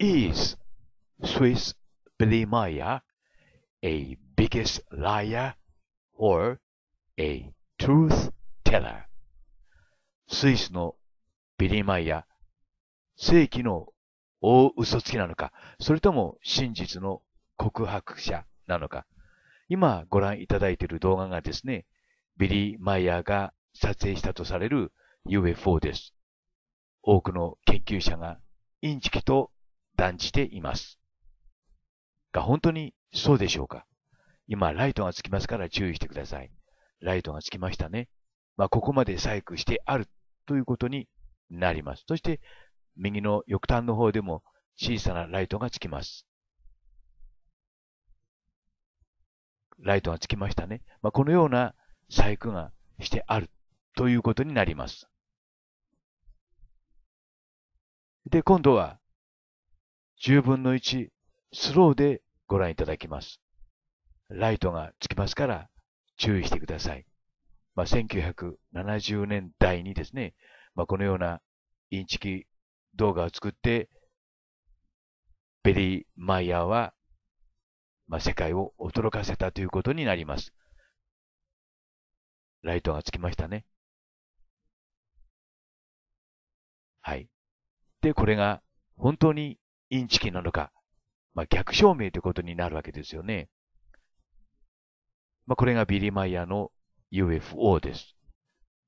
is Swiss Billy Meyer a biggest liar or a truth teller? スイスのビリー・マイヤー、正規の大嘘つきなのか、それとも真実の告白者なのか。今ご覧いただいている動画がですね、ビリー・マイヤーが撮影したとされる UFO です。多くの研究者がインチキと断じています。が、本当にそうでしょうか今、ライトがつきますから注意してください。ライトがつきましたね。まあ、ここまで細工してあるということになります。そして、右の翼端の方でも小さなライトがつきます。ライトがつきましたね。まあ、このような細工がしてあるということになります。で、今度は10分の1、スローでご覧いただきます。ライトがつきますから注意してください。まあ、1970年代にですね、まあ、このようなインチキ動画を作って、ベリー・マイヤーは、まあ、世界を驚かせたということになります。ライトがつきましたね。はい。で、これが本当にインチキなのか、まあ、逆証明ということになるわけですよね。まあ、これがビリー・マイヤーの UFO です。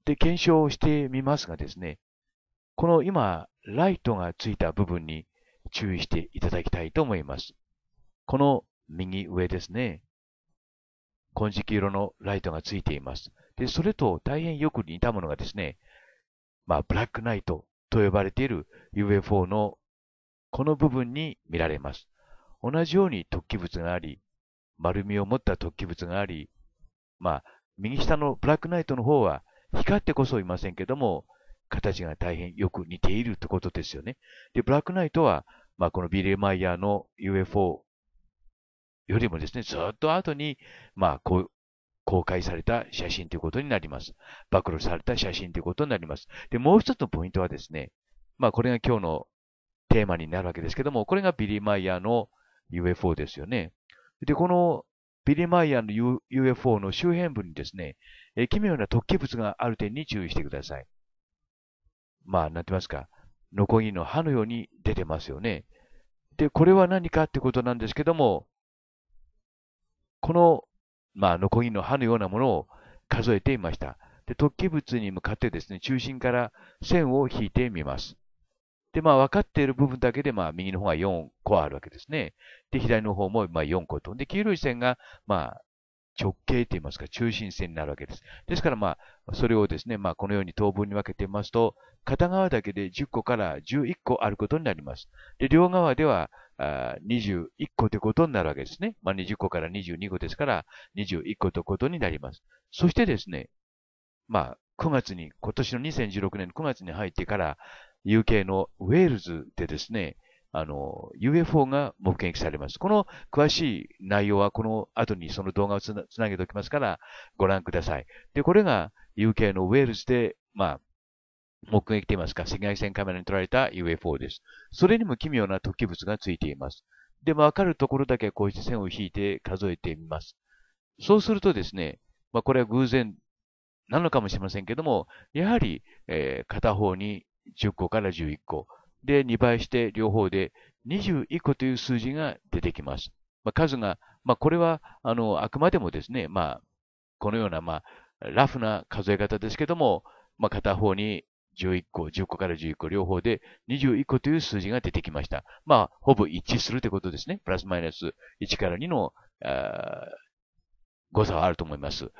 で、検証してみますがですね、この今、ライトがついた部分に注意していただきたいと思います。この右上ですね。金色色のライトがついています。で、それと大変よく似たものがですね、まあ、ブラックナイトと呼ばれている UFO のこの部分に見られます。同じように突起物があり、丸みを持った突起物があり、まあ、右下のブラックナイトの方は光ってこそいませんけども、形が大変よく似ているってことですよね。で、ブラックナイトは、まあ、このビレマイヤーの UFO よりもですね、ずっと後に、まあ、こう、公開された写真ということになります。暴露された写真ということになります。で、もう一つのポイントはですね、まあ、これが今日のテーマになるわけですけども、これがビリー・マイヤーの UFO ですよね。で、このビリー・マイヤーの UFO の周辺部にですね、え奇妙な突起物がある点に注意してください。まあ、なんて言いますか、ノコギリの歯のように出てますよね。で、これは何かってことなんですけども、この、まあ、ノコギリの歯のようなものを数えていました。で、突起物に向かってですね、中心から線を引いてみます。で、まあ、分かっている部分だけで、まあ、右の方が4個あるわけですね。で、左の方も、まあ、4個と。で、黄色い線が、まあ、直径といいますか、中心線になるわけです。ですから、まあ、それをですね、まあ、このように等分に分けてみますと、片側だけで10個から11個あることになります。で、両側では、あ21個ということになるわけですね。まあ、20個から22個ですから、21個ということになります。そしてですね、まあ、9月に、今年の2016年9月に入ってから、UK のウェールズでですね、あの、UFO が目撃されます。この詳しい内容はこの後にその動画をつなつなげておきますからご覧ください。で、これが UK のウェールズで、まあ、目撃といいますか、赤外線カメラに撮られた UFO です。それにも奇妙な突起物がついています。で、わかるところだけこうして線を引いて数えてみます。そうするとですね、まあ、これは偶然なのかもしれませんけども、やはり、えー、片方に10個から11個。で、2倍して両方で21個という数字が出てきます。まあ、数が、まあ、これは、あの、あくまでもですね、まあ、このような、まあ、ラフな数え方ですけども、まあ、片方に11個、10個から11個、両方で21個という数字が出てきました。まあ、ほぼ一致するということですね。プラスマイナス1から2の、誤差はあると思います。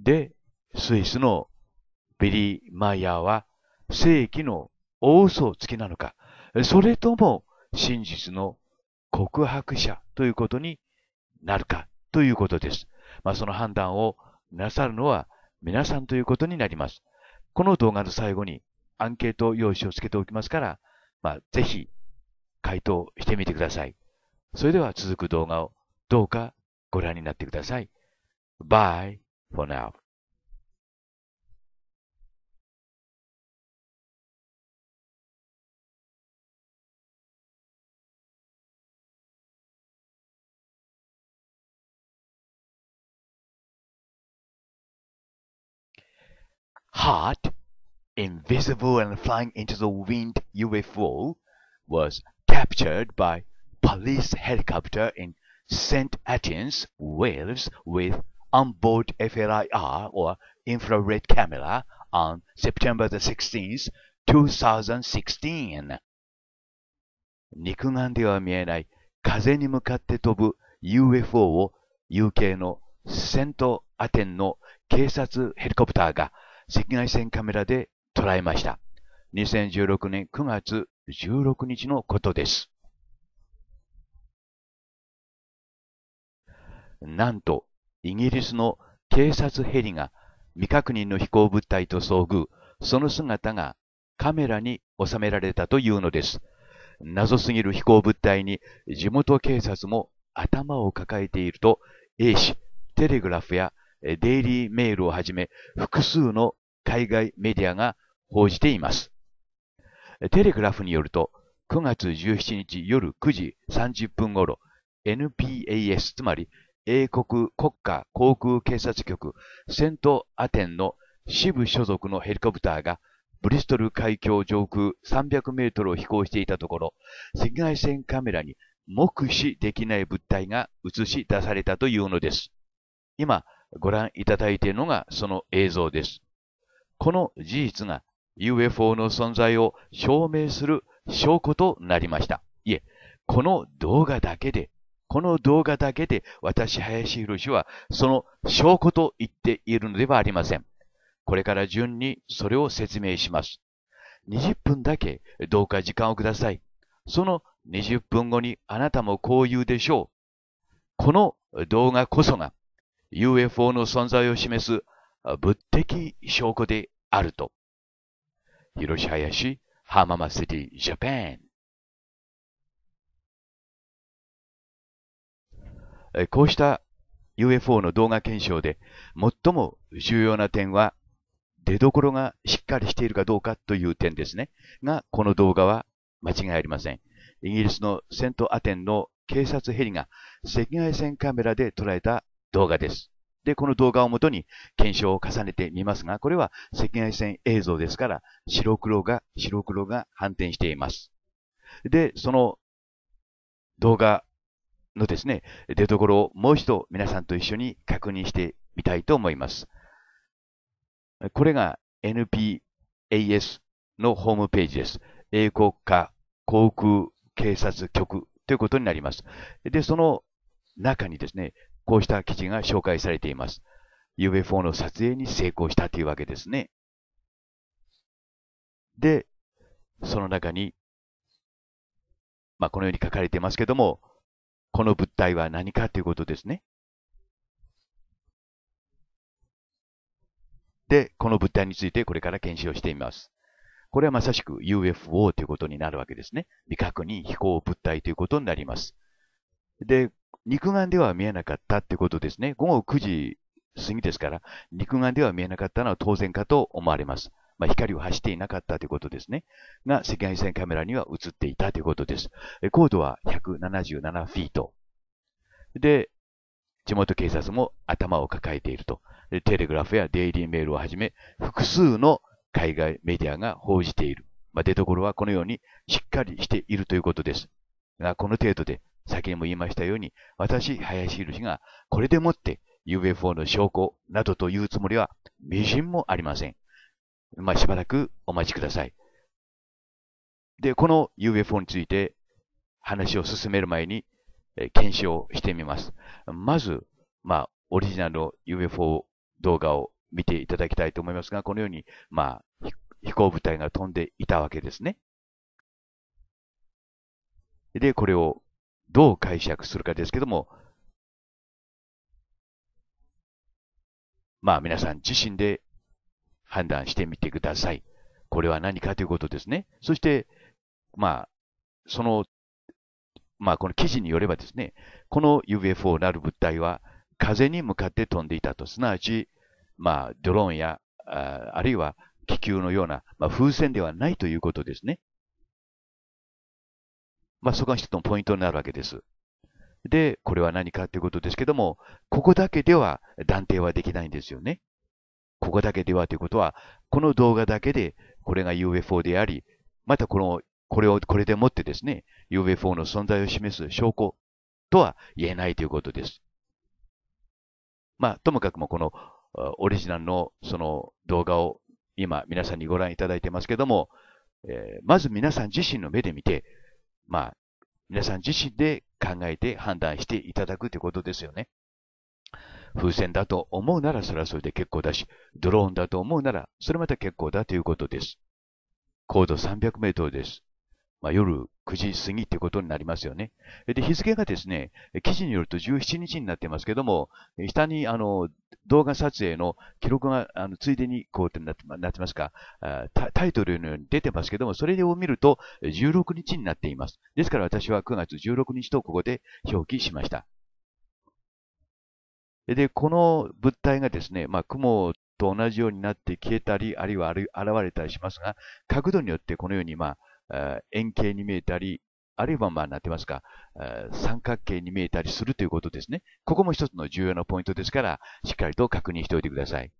で、スイスのビリー・マイヤーは正規の大嘘つきなのか、それとも真実の告白者ということになるかということです。まあ、その判断をなさるのは皆さんということになります。この動画の最後にアンケート用紙をつけておきますから、まあ、ぜひ回答してみてください。それでは続く動画をどうかご覧になってください。Bye. for now Hot, invisible and flying into the wind UFO, was captured by police helicopter in St. Etienne's Wales with onboard FLIR or infrared camera on September the 16th, 2016. 肉眼では見えない風に向かって飛ぶ UFO を UK のセントアテンの警察ヘリコプターが赤外線カメラで捉えました。2016年9月16日のことです。なんと、イギリスの警察ヘリが未確認の飛行物体と遭遇、その姿がカメラに収められたというのです。謎すぎる飛行物体に地元警察も頭を抱えていると A 氏、テレグラフやデイリーメールをはじめ複数の海外メディアが報じています。テレグラフによると9月17日夜9時30分頃 NPAS つまり英国国家航空警察局セントアテンの支部所属のヘリコプターがブリストル海峡上空300メートルを飛行していたところ、赤外線カメラに目視できない物体が映し出されたというのです。今、ご覧いただいているのがその映像です。この事実が UFO の存在を証明する証拠となりました。いえ、この動画だけでこの動画だけで私、林博士はその証拠と言っているのではありません。これから順にそれを説明します。20分だけどうか時間をください。その20分後にあなたもこう言うでしょう。この動画こそが UFO の存在を示す物的証拠であると。広し林浜松シティジャパンこうした UFO の動画検証で最も重要な点は出どころがしっかりしているかどうかという点ですね。が、この動画は間違いありません。イギリスのセントアテンの警察ヘリが赤外線カメラで捉えた動画です。で、この動画をもとに検証を重ねてみますが、これは赤外線映像ですから、白黒が、白黒が反転しています。で、その動画のですね、出所をもう一度皆さんと一緒に確認してみたいと思います。これが NPAS のホームページです。英国家航空警察局ということになります。で、その中にですね、こうした記事が紹介されています。UFO の撮影に成功したというわけですね。で、その中に、まあ、このように書かれてますけども、この物体は何かということですね。で、この物体についてこれから検証してみます。これはまさしく UFO ということになるわけですね。未確認飛行物体ということになります。で、肉眼では見えなかったってことですね。午後9時過ぎですから、肉眼では見えなかったのは当然かと思われます。まあ、光を発していなかったということですね。が、赤外線カメラには映っていたということです。高度は177フィート。で、地元警察も頭を抱えていると。テレグラフやデイリーメールをはじめ、複数の海外メディアが報じている。まあ、出所はこのようにしっかりしているということです。が、この程度で、先にも言いましたように、私、林宏が、これでもって UFO の証拠などというつもりは、微塵もありません。まあ、しばらくお待ちください。で、この UFO について話を進める前に、え検証してみます。まず、まあ、オリジナルの UFO 動画を見ていただきたいと思いますが、このように、まあ、飛行部隊が飛んでいたわけですね。で、これをどう解釈するかですけども、まあ皆さん自身で判断してみてください。これは何かということですね。そして、まあ、その、まあ、この記事によればですね、この UFO なる物体は風に向かって飛んでいたと、すなわち、まあ、ドローンや、ああるいは気球のような、まあ、風船ではないということですね。まあ、そこが一つのポイントになるわけです。で、これは何かということですけども、ここだけでは断定はできないんですよね。ここだけではということは、この動画だけでこれが UFO であり、またこの、これを、これでもってですね、UFO の存在を示す証拠とは言えないということです。まあ、ともかくもこのオリジナルのその動画を今皆さんにご覧いただいてますけども、えー、まず皆さん自身の目で見て、まあ、皆さん自身で考えて判断していただくということですよね。風船だと思うならそれはそれで結構だし、ドローンだと思うならそれまた結構だということです。高度300メートルです。まあ、夜9時過ぎということになりますよね。で、日付がですね、記事によると17日になってますけども、下にあの動画撮影の記録があのついでにこうってなってなってますかタイトルのように出てますけども、それを見ると16日になっています。ですから私は9月16日とここで表記しました。で、この物体がですね、まあ、雲と同じようになって消えたり、あるいは現れたりしますが、角度によってこのように、まあ、円形に見えたり、あるいはまあ、なってますか、三角形に見えたりするということですね。ここも一つの重要なポイントですから、しっかりと確認しておいてください。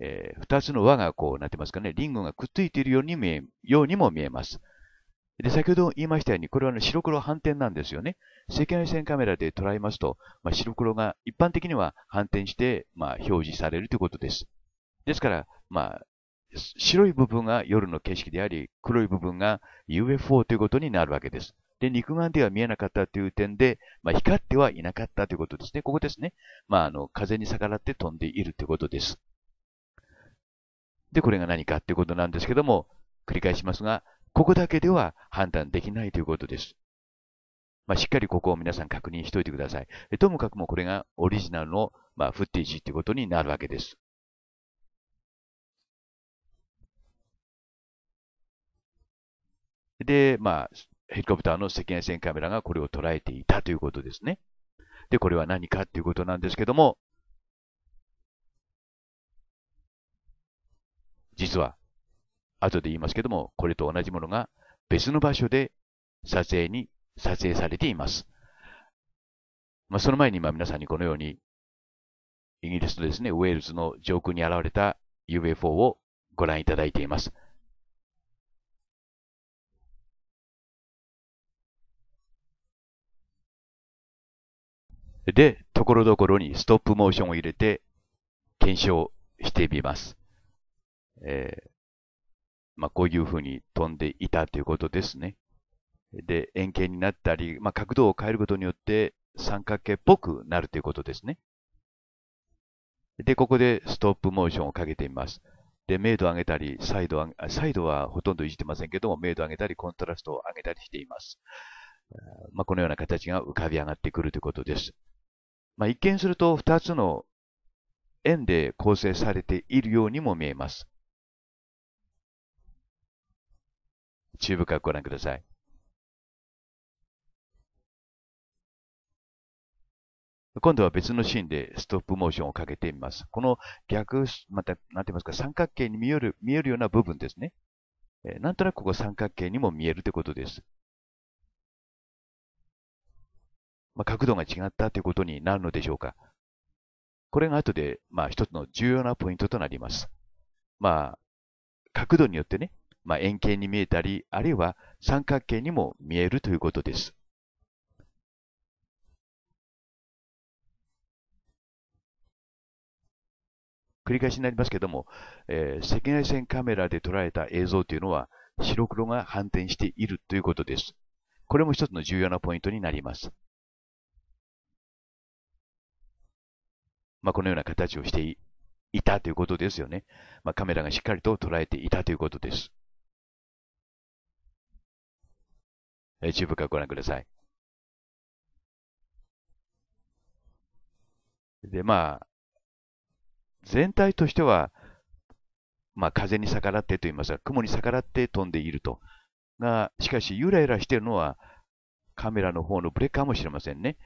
えー、二つの輪がこうなってますかね、リングがくっついているように見え、ようにも見えます。で、先ほど言いましたように、これは、ね、白黒反転なんですよね。赤外線カメラで捉えますと、まあ、白黒が一般的には反転して、まあ、表示されるということです。ですから、まあ、白い部分が夜の景色であり、黒い部分が UFO ということになるわけです。で、肉眼では見えなかったという点で、まあ、光ってはいなかったということですね。ここですね。まあ、あの、風に逆らって飛んでいるということです。で、これが何かということなんですけども、繰り返しますが、ここだけでは判断できないということです。まあ、しっかりここを皆さん確認しておいてください。ともかくもこれがオリジナルの、まあ、フッテージということになるわけです。で、まあ、ヘリコプターの赤外線カメラがこれを捉えていたということですね。で、これは何かということなんですけども、実は後で言いますけども、これと同じものが別の場所で撮影に、撮影されています。まあ、その前に今皆さんにこのように、イギリスとですね、ウェールズの上空に現れた UFO をご覧いただいています。で、ところどころにストップモーションを入れて検証してみます。えーまあ、こういうふうに飛んでいたということですね。で、円形になったり、まあ、角度を変えることによって三角形っぽくなるということですね。で、ここでストップモーションをかけてみます。で、明度を上げたり、サイドサイドはほとんどいじってませんけども、明度を上げたり、コントラストを上げたりしています。まあ、このような形が浮かび上がってくるということです。まあ、一見すると2つの円で構成されているようにも見えます。注意からご覧ください。今度は別のシーンでストップモーションをかけてみます。この逆、また、なんて言いますか、三角形に見える、見えるような部分ですね。えー、なんとなくここ三角形にも見えるということです。まあ、角度が違ったということになるのでしょうか。これが後で、まあ、一つの重要なポイントとなります。まあ、角度によってね、まあ、円形に見えたり、あるいは三角形にも見えるということです。繰り返しになりますけども、えー、赤外線カメラで捉えた映像というのは白黒が反転しているということです。これも一つの重要なポイントになります。まあ、このような形をしていたということですよね。まあ、カメラがしっかりと捉えていたということです。y o からご覧ください。で、まあ、全体としては、まあ、風に逆らってと言いますが、雲に逆らって飛んでいると。が、しかし、ゆらゆらしているのは、カメラの方のブレーカかもしれませんね。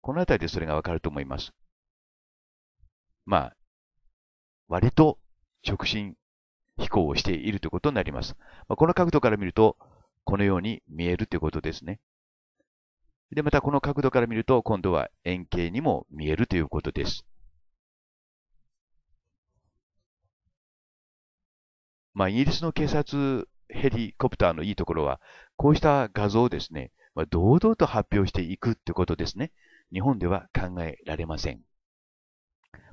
このあたりでそれがわかると思います。まあ、割と直進飛行をしているということになります。まあ、この角度から見ると、このように見えるということですね。で、またこの角度から見ると、今度は円形にも見えるということです。まあ、イギリスの警察ヘリコプターのいいところは、こうした画像をですね、まあ、堂々と発表していくってことですね。日本では考えられません。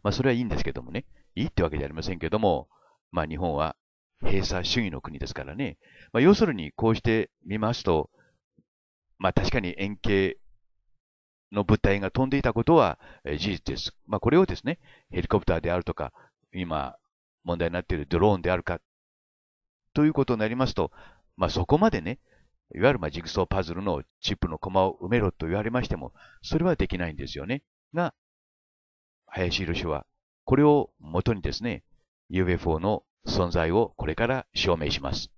まあ、それはいいんですけどもね、いいってわけじゃありませんけども、まあ、日本は閉鎖主義の国ですからね。まあ、要するに、こうして見ますと、まあ、確かに円形の物体が飛んでいたことは事実です。まあ、これをですね、ヘリコプターであるとか、今問題になっているドローンであるか、ということになりますと、まあ、そこまでね、いわゆるまジグソーパズルのチップのコマを埋めろと言われましても、それはできないんですよね。が、林宏氏は、これを元にですね、UFO の存在をこれから証明します。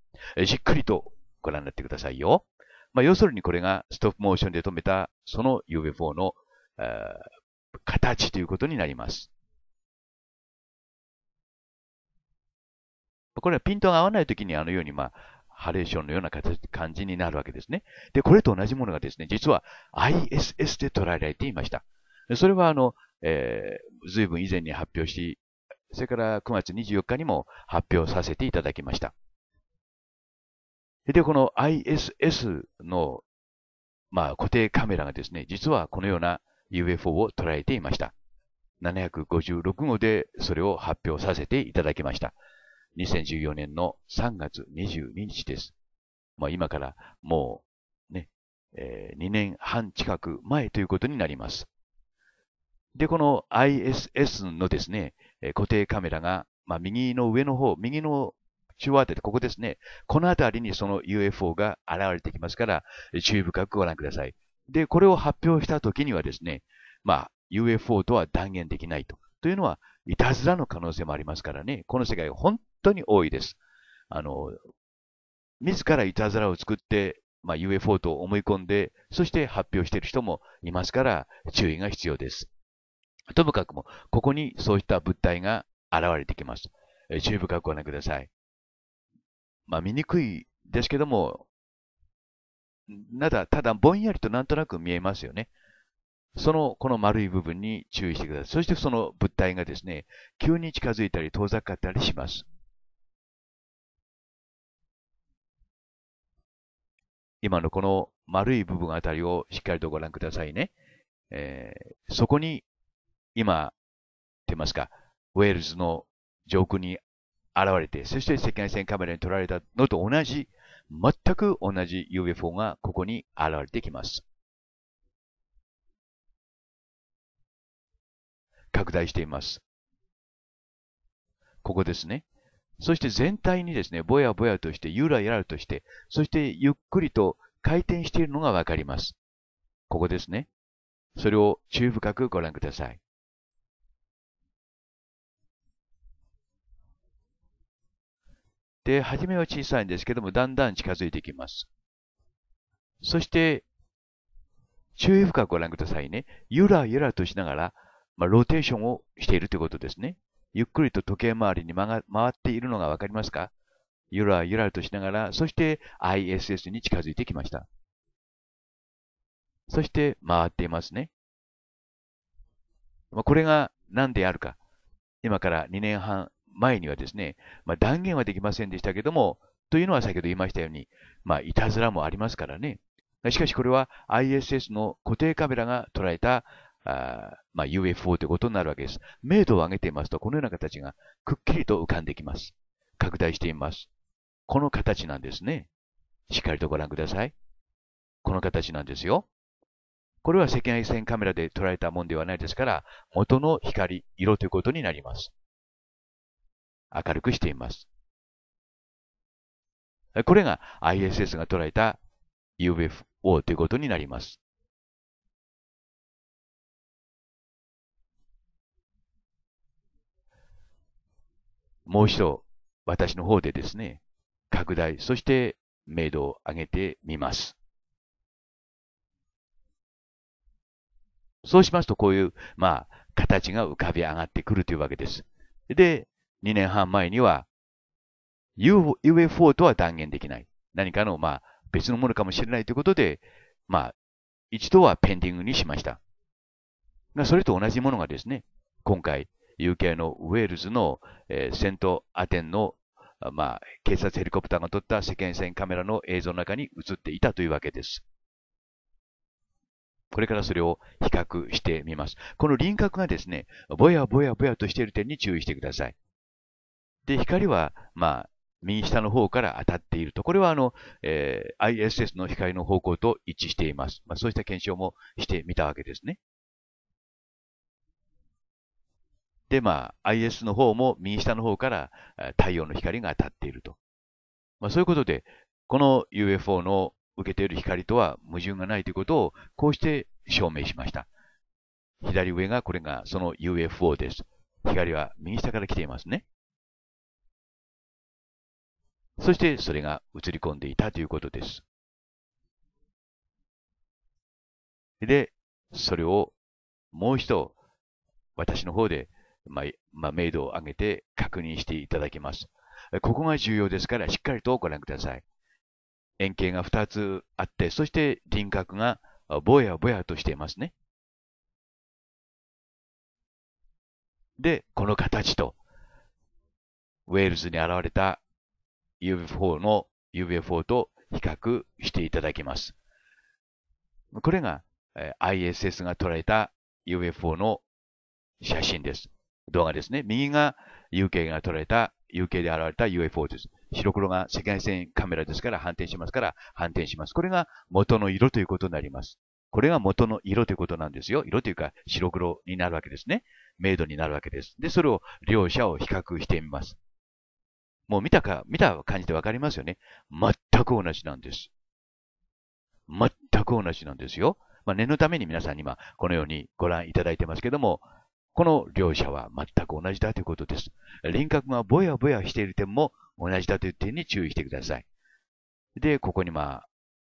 じっくりとご覧になってくださいよ。まあ、要するにこれがストップモーションで止めたその UFO の、えー、形ということになります。これはピントが合わないときにあのように、まあ、ハレーションのような形感じになるわけですね。で、これと同じものがですね、実は ISS で捉えられていました。それはあの、えー、随分以前に発表しそれから9月24日にも発表させていただきました。で、この ISS の、まあ、固定カメラがですね、実はこのような UFO を捉えていました。756号でそれを発表させていただきました。2014年の3月22日です。まあ、今からもうね、えー、2年半近く前ということになります。で、この ISS のですね、え固定カメラが、まあ、右の上の方、右の中央あたり、ここですね。このあたりにその UFO が現れてきますから、注意深くご覧ください。で、これを発表した時にはですね、まあ、UFO とは断言できないと。というのは、いたずらの可能性もありますからね、この世界本当に多いです。あの、自らいたずらを作って、まあ、UFO と思い込んで、そして発表している人もいますから、注意が必要です。ともかくも、ここにそういった物体が現れてきます。えー、注意深くご覧ください。まあ、見にくいですけども、ただ、ただぼんやりとなんとなく見えますよね。その、この丸い部分に注意してください。そしてその物体がですね、急に近づいたり遠ざかったりします。今のこの丸い部分あたりをしっかりとご覧くださいね。えー、そこに今、ってますか、ウェールズの上空に現れて、そして赤外線カメラに撮られたのと同じ、全く同じ UFO がここに現れてきます。拡大しています。ここですね。そして全体にですね、ぼやぼやとして、ゆらゆらとして、そしてゆっくりと回転しているのがわかります。ここですね。それを注意深くご覧ください。で、初めは小さいんですけども、だんだん近づいてきます。そして、注意深くご覧くださいね。ゆらゆらとしながら、まあ、ローテーションをしているということですね。ゆっくりと時計回りに回っているのがわかりますかゆらゆらとしながら、そして ISS に近づいてきました。そして回っていますね。まあ、これが何であるか。今から2年半前にはですね、まあ、断言はできませんでしたけども、というのは先ほど言いましたように、まあ、いたずらもありますからね。しかしこれは ISS の固定カメラが捉えたあまあ、UFO ということになるわけです。明度を上げていますと、このような形がくっきりと浮かんできます。拡大しています。この形なんですね。しっかりとご覧ください。この形なんですよ。これは赤外線カメラで捉えたもんではないですから、元の光、色ということになります。明るくしています。これが ISS が捉えた UFO ということになります。もう一度、私の方でですね、拡大、そして明度を上げてみます。そうしますと、こういう、まあ、形が浮かび上がってくるというわけです。で、2年半前には、UFO とは断言できない。何かの、まあ、別のものかもしれないということで、まあ、一度はペンディングにしました。それと同じものがですね、今回、UK のウェールズの、えー、セントアテンの、まあ、警察ヘリコプターが撮った世間線カメラの映像の中に映っていたというわけです。これからそれを比較してみます。この輪郭がですね、ぼやぼやぼやとしている点に注意してください。で、光は、まあ、右下の方から当たっていると。これはあの、えー、ISS の光の方向と一致しています。まあ、そうした検証もしてみたわけですね。で、まあ、IS の方も右下の方から太陽の光が当たっていると。まあ、そういうことで、この UFO の受けている光とは矛盾がないということを、こうして証明しました。左上がこれがその UFO です。光は右下から来ていますね。そしてそれが映り込んでいたということです。で、それをもう一度私の方で、まあ、まあ、明度を上げて確認していただきます。ここが重要ですからしっかりとご覧ください。円形が2つあって、そして輪郭がぼやぼやとしていますね。で、この形と、ウェールズに現れた UV4 の UV4 と比較していただきます。これが ISS が捉えた UV4 の写真です。動画ですね。右が UK が捉えた、UK で現れた UFO です。白黒が赤外線カメラですから反転しますから反転します。これが元の色ということになります。これが元の色ということなんですよ。色というか白黒になるわけですね。明度になるわけです。で、それを両者を比較してみます。もう見たか、見た感じでわかりますよね。全く同じなんです。全く同じなんですよ。まあ、念のために皆さんに今、このようにご覧いただいてますけども、この両者は全く同じだということです。輪郭がぼやぼやしている点も同じだという点に注意してください。で、ここにまあ、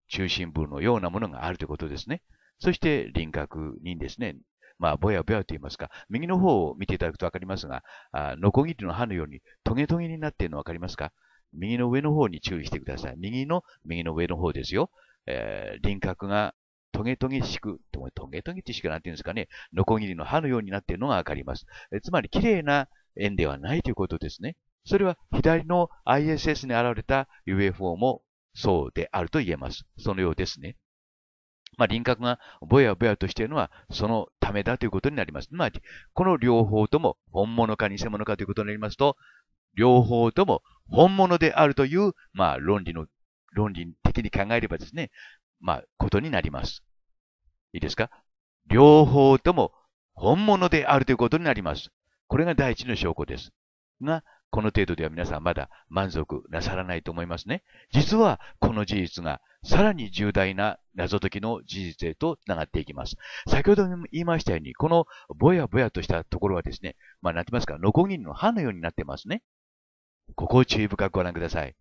中心部のようなものがあるということですね。そして輪郭にですね、まあ、ぼやぼやと言いますか、右の方を見ていただくとわかりますが、あノコギリの刃のようにトゲトゲになっているのわかりますか右の上の方に注意してください。右の、右の上の方ですよ。えー、輪郭がトゲトゲしく、トゲトゲトゲってしかなんていうんですかね、ノコギリの刃のようになっているのがわかります。えつまり、綺麗な円ではないということですね。それは左の ISS に現れた UFO もそうであると言えます。そのようですね。まあ、輪郭がぼやぼやとしているのはそのためだということになります。まこの両方とも本物か偽物かということになりますと、両方とも本物であるという、まあ、論理の、論理的に考えればですね、まあ、ことになります。いいですか両方とも本物であるということになります。これが第一の証拠です。が、この程度では皆さんまだ満足なさらないと思いますね。実はこの事実がさらに重大な謎解きの事実へと繋がっていきます。先ほども言いましたように、このぼやぼやとしたところはですね、まあ、なんて言いますか、ノコギリの歯のようになってますね。ここを注意深くご覧ください。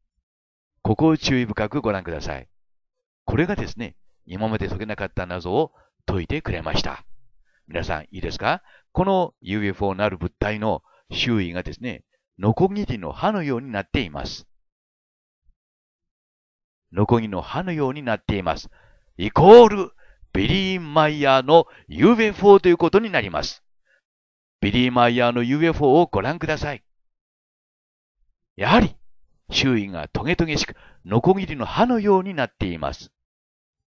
ここを注意深くご覧ください。これがですね、今まで解けなかった謎を解いてくれました。皆さん、いいですかこの UFO のある物体の周囲がですね、ノコギリの歯のようになっています。ノコギの歯のようになっています。イコール、ビリー・マイヤーの UFO ということになります。ビリー・マイヤーの UFO をご覧ください。やはり、周囲がトゲトゲしく、ノコギリの歯のようになっています。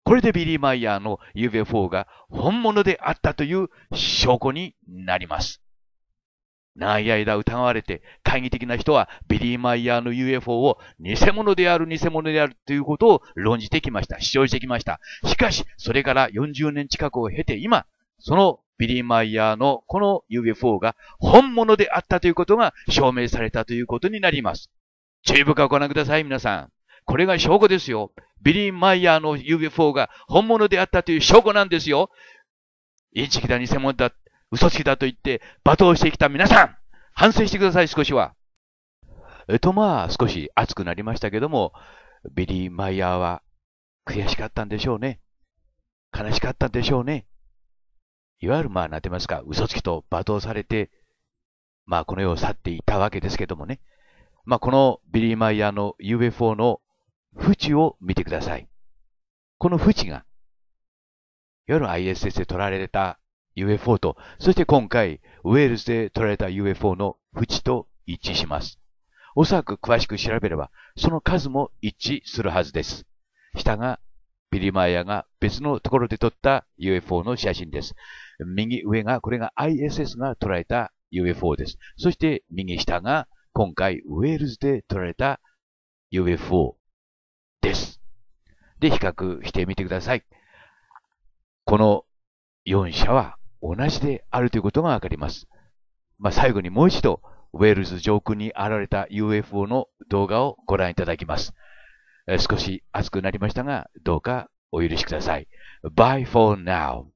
これでビリー・マイヤーの UFO が本物であったという証拠になります。長い間疑われて、懐疑的な人はビリー・マイヤーの UFO を偽物である、偽物であるということを論じてきました。主張してきました。しかし、それから40年近くを経て今、そのビリー・マイヤーのこの UFO が本物であったということが証明されたということになります。注意深くご覧ください、皆さん。これが証拠ですよ。ビリー・マイヤーの UFO が本物であったという証拠なんですよ。インチキだ、偽物だ、嘘つきだと言って罵倒してきた皆さん反省してください、少しは。えっとまあ、少し熱くなりましたけども、ビリー・マイヤーは悔しかったんでしょうね。悲しかったんでしょうね。いわゆるまあ、なて言いますか、嘘つきと罵倒されて、まあ、この世を去っていたわけですけどもね。まあ、このビリー・マイヤーの UFO の縁を見てください。この縁が、夜 ISS で取られた UFO と、そして今回、ウェールズでらえた UFO の縁と一致します。おそらく詳しく調べれば、その数も一致するはずです。下が、ビリマイヤが別のところで撮った UFO の写真です。右上が、これが ISS が捉えた UFO です。そして右下が、今回ウェールズで撮られた UFO です。で、比較してみてください。この4社は同じであるということがわかります。まあ、最後にもう一度、ウェールズ上空に現れた UFO の動画をご覧いただきます。少し熱くなりましたが、どうかお許しください。Bye for now.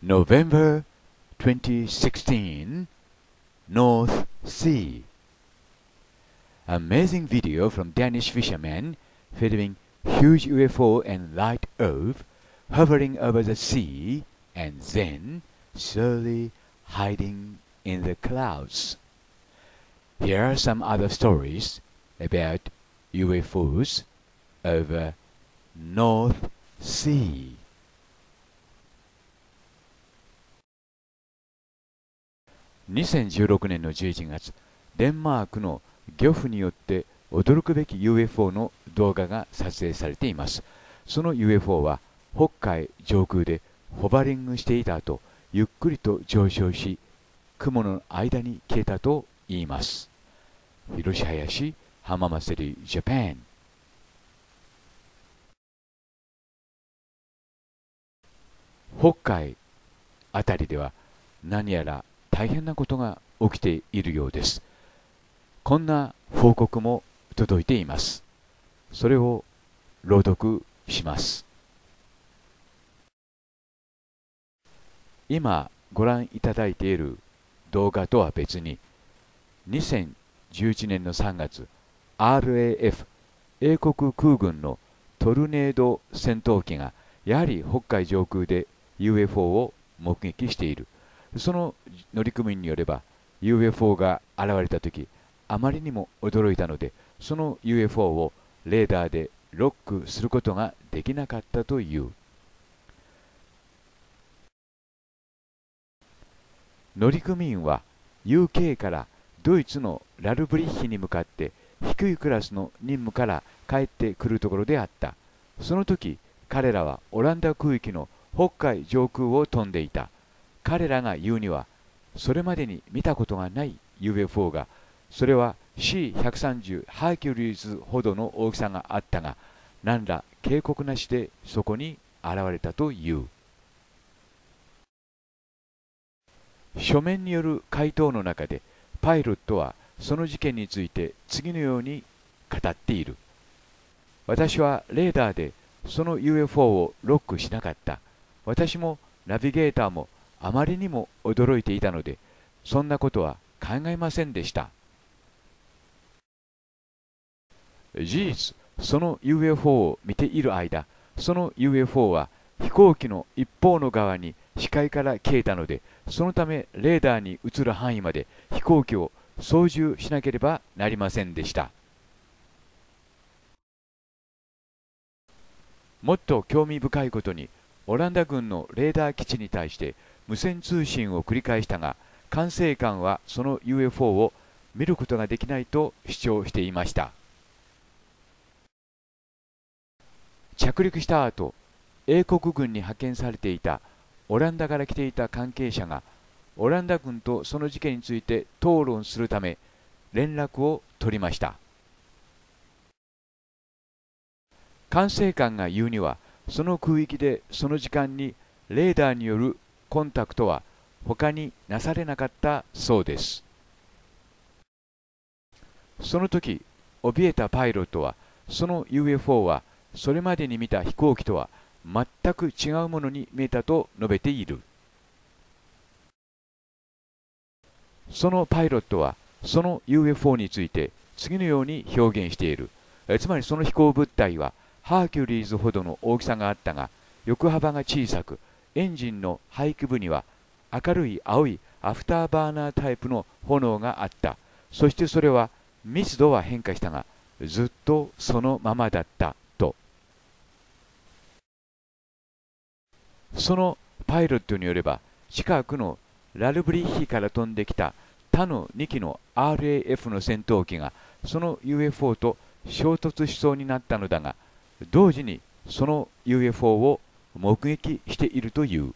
November 2016 North Sea Amazing video from Danish fishermen filming huge UFO and light Earth hovering over the sea and then slowly hiding in the clouds. Here are some other stories about UFOs over North Sea. 2016年の11月デンマークの漁夫によって驚くべき UFO の動画が撮影されていますその UFO は北海上空でホバリングしていた後ゆっくりと上昇し雲の間に消えたと言います広林浜松リジャパン北海あたりでは何やら大変なことが起きているようですこんな報告も届いていますそれを朗読します今ご覧いただいている動画とは別に2011年の3月 RAF 英国空軍のトルネード戦闘機がやはり北海上空で UFO を目撃しているその乗組員によれば UFO が現れた時あまりにも驚いたのでその UFO をレーダーでロックすることができなかったという乗組員は UK からドイツのラルブリッヒに向かって低いクラスの任務から帰ってくるところであったその時彼らはオランダ空域の北海上空を飛んでいた彼らが言うにはそれまでに見たことがない UFO がそれは C130 ハーキュリーズほどの大きさがあったが何ら警告なしでそこに現れたという書面による回答の中でパイロットはその事件について次のように語っている私はレーダーでその UFO をロックしなかった私もナビゲーターもあまりにも驚いていたのでそんなことは考えませんでした事実その UFO を見ている間その UFO は飛行機の一方の側に視界から消えたのでそのためレーダーに映る範囲まで飛行機を操縦しなければなりませんでしたもっと興味深いことにオランダ軍のレーダー基地に対して無線通信を繰り返したが管制官はその UFO を見ることができないと主張していました着陸した後英国軍に派遣されていたオランダから来ていた関係者がオランダ軍とその事件について討論するため連絡を取りました管制官が言うにはその空域でその時間にレーダーによるコンタクトは他になされなかったそうですその時怯えたパイロットはその UFO はそれまでに見た飛行機とは全く違うものに見えたと述べているそのパイロットはその UFO について次のように表現しているつまりその飛行物体はハーキュリーズほどの大きさがあったが横幅が小さくエンジンの廃棄部には明るい青いアフターバーナータイプの炎があったそしてそれは密度は変化したがずっとそのままだったとそのパイロットによれば近くのラルブリッヒから飛んできた他の2機の RAF の戦闘機がその UFO と衝突しそうになったのだが同時にその UFO を目撃しているという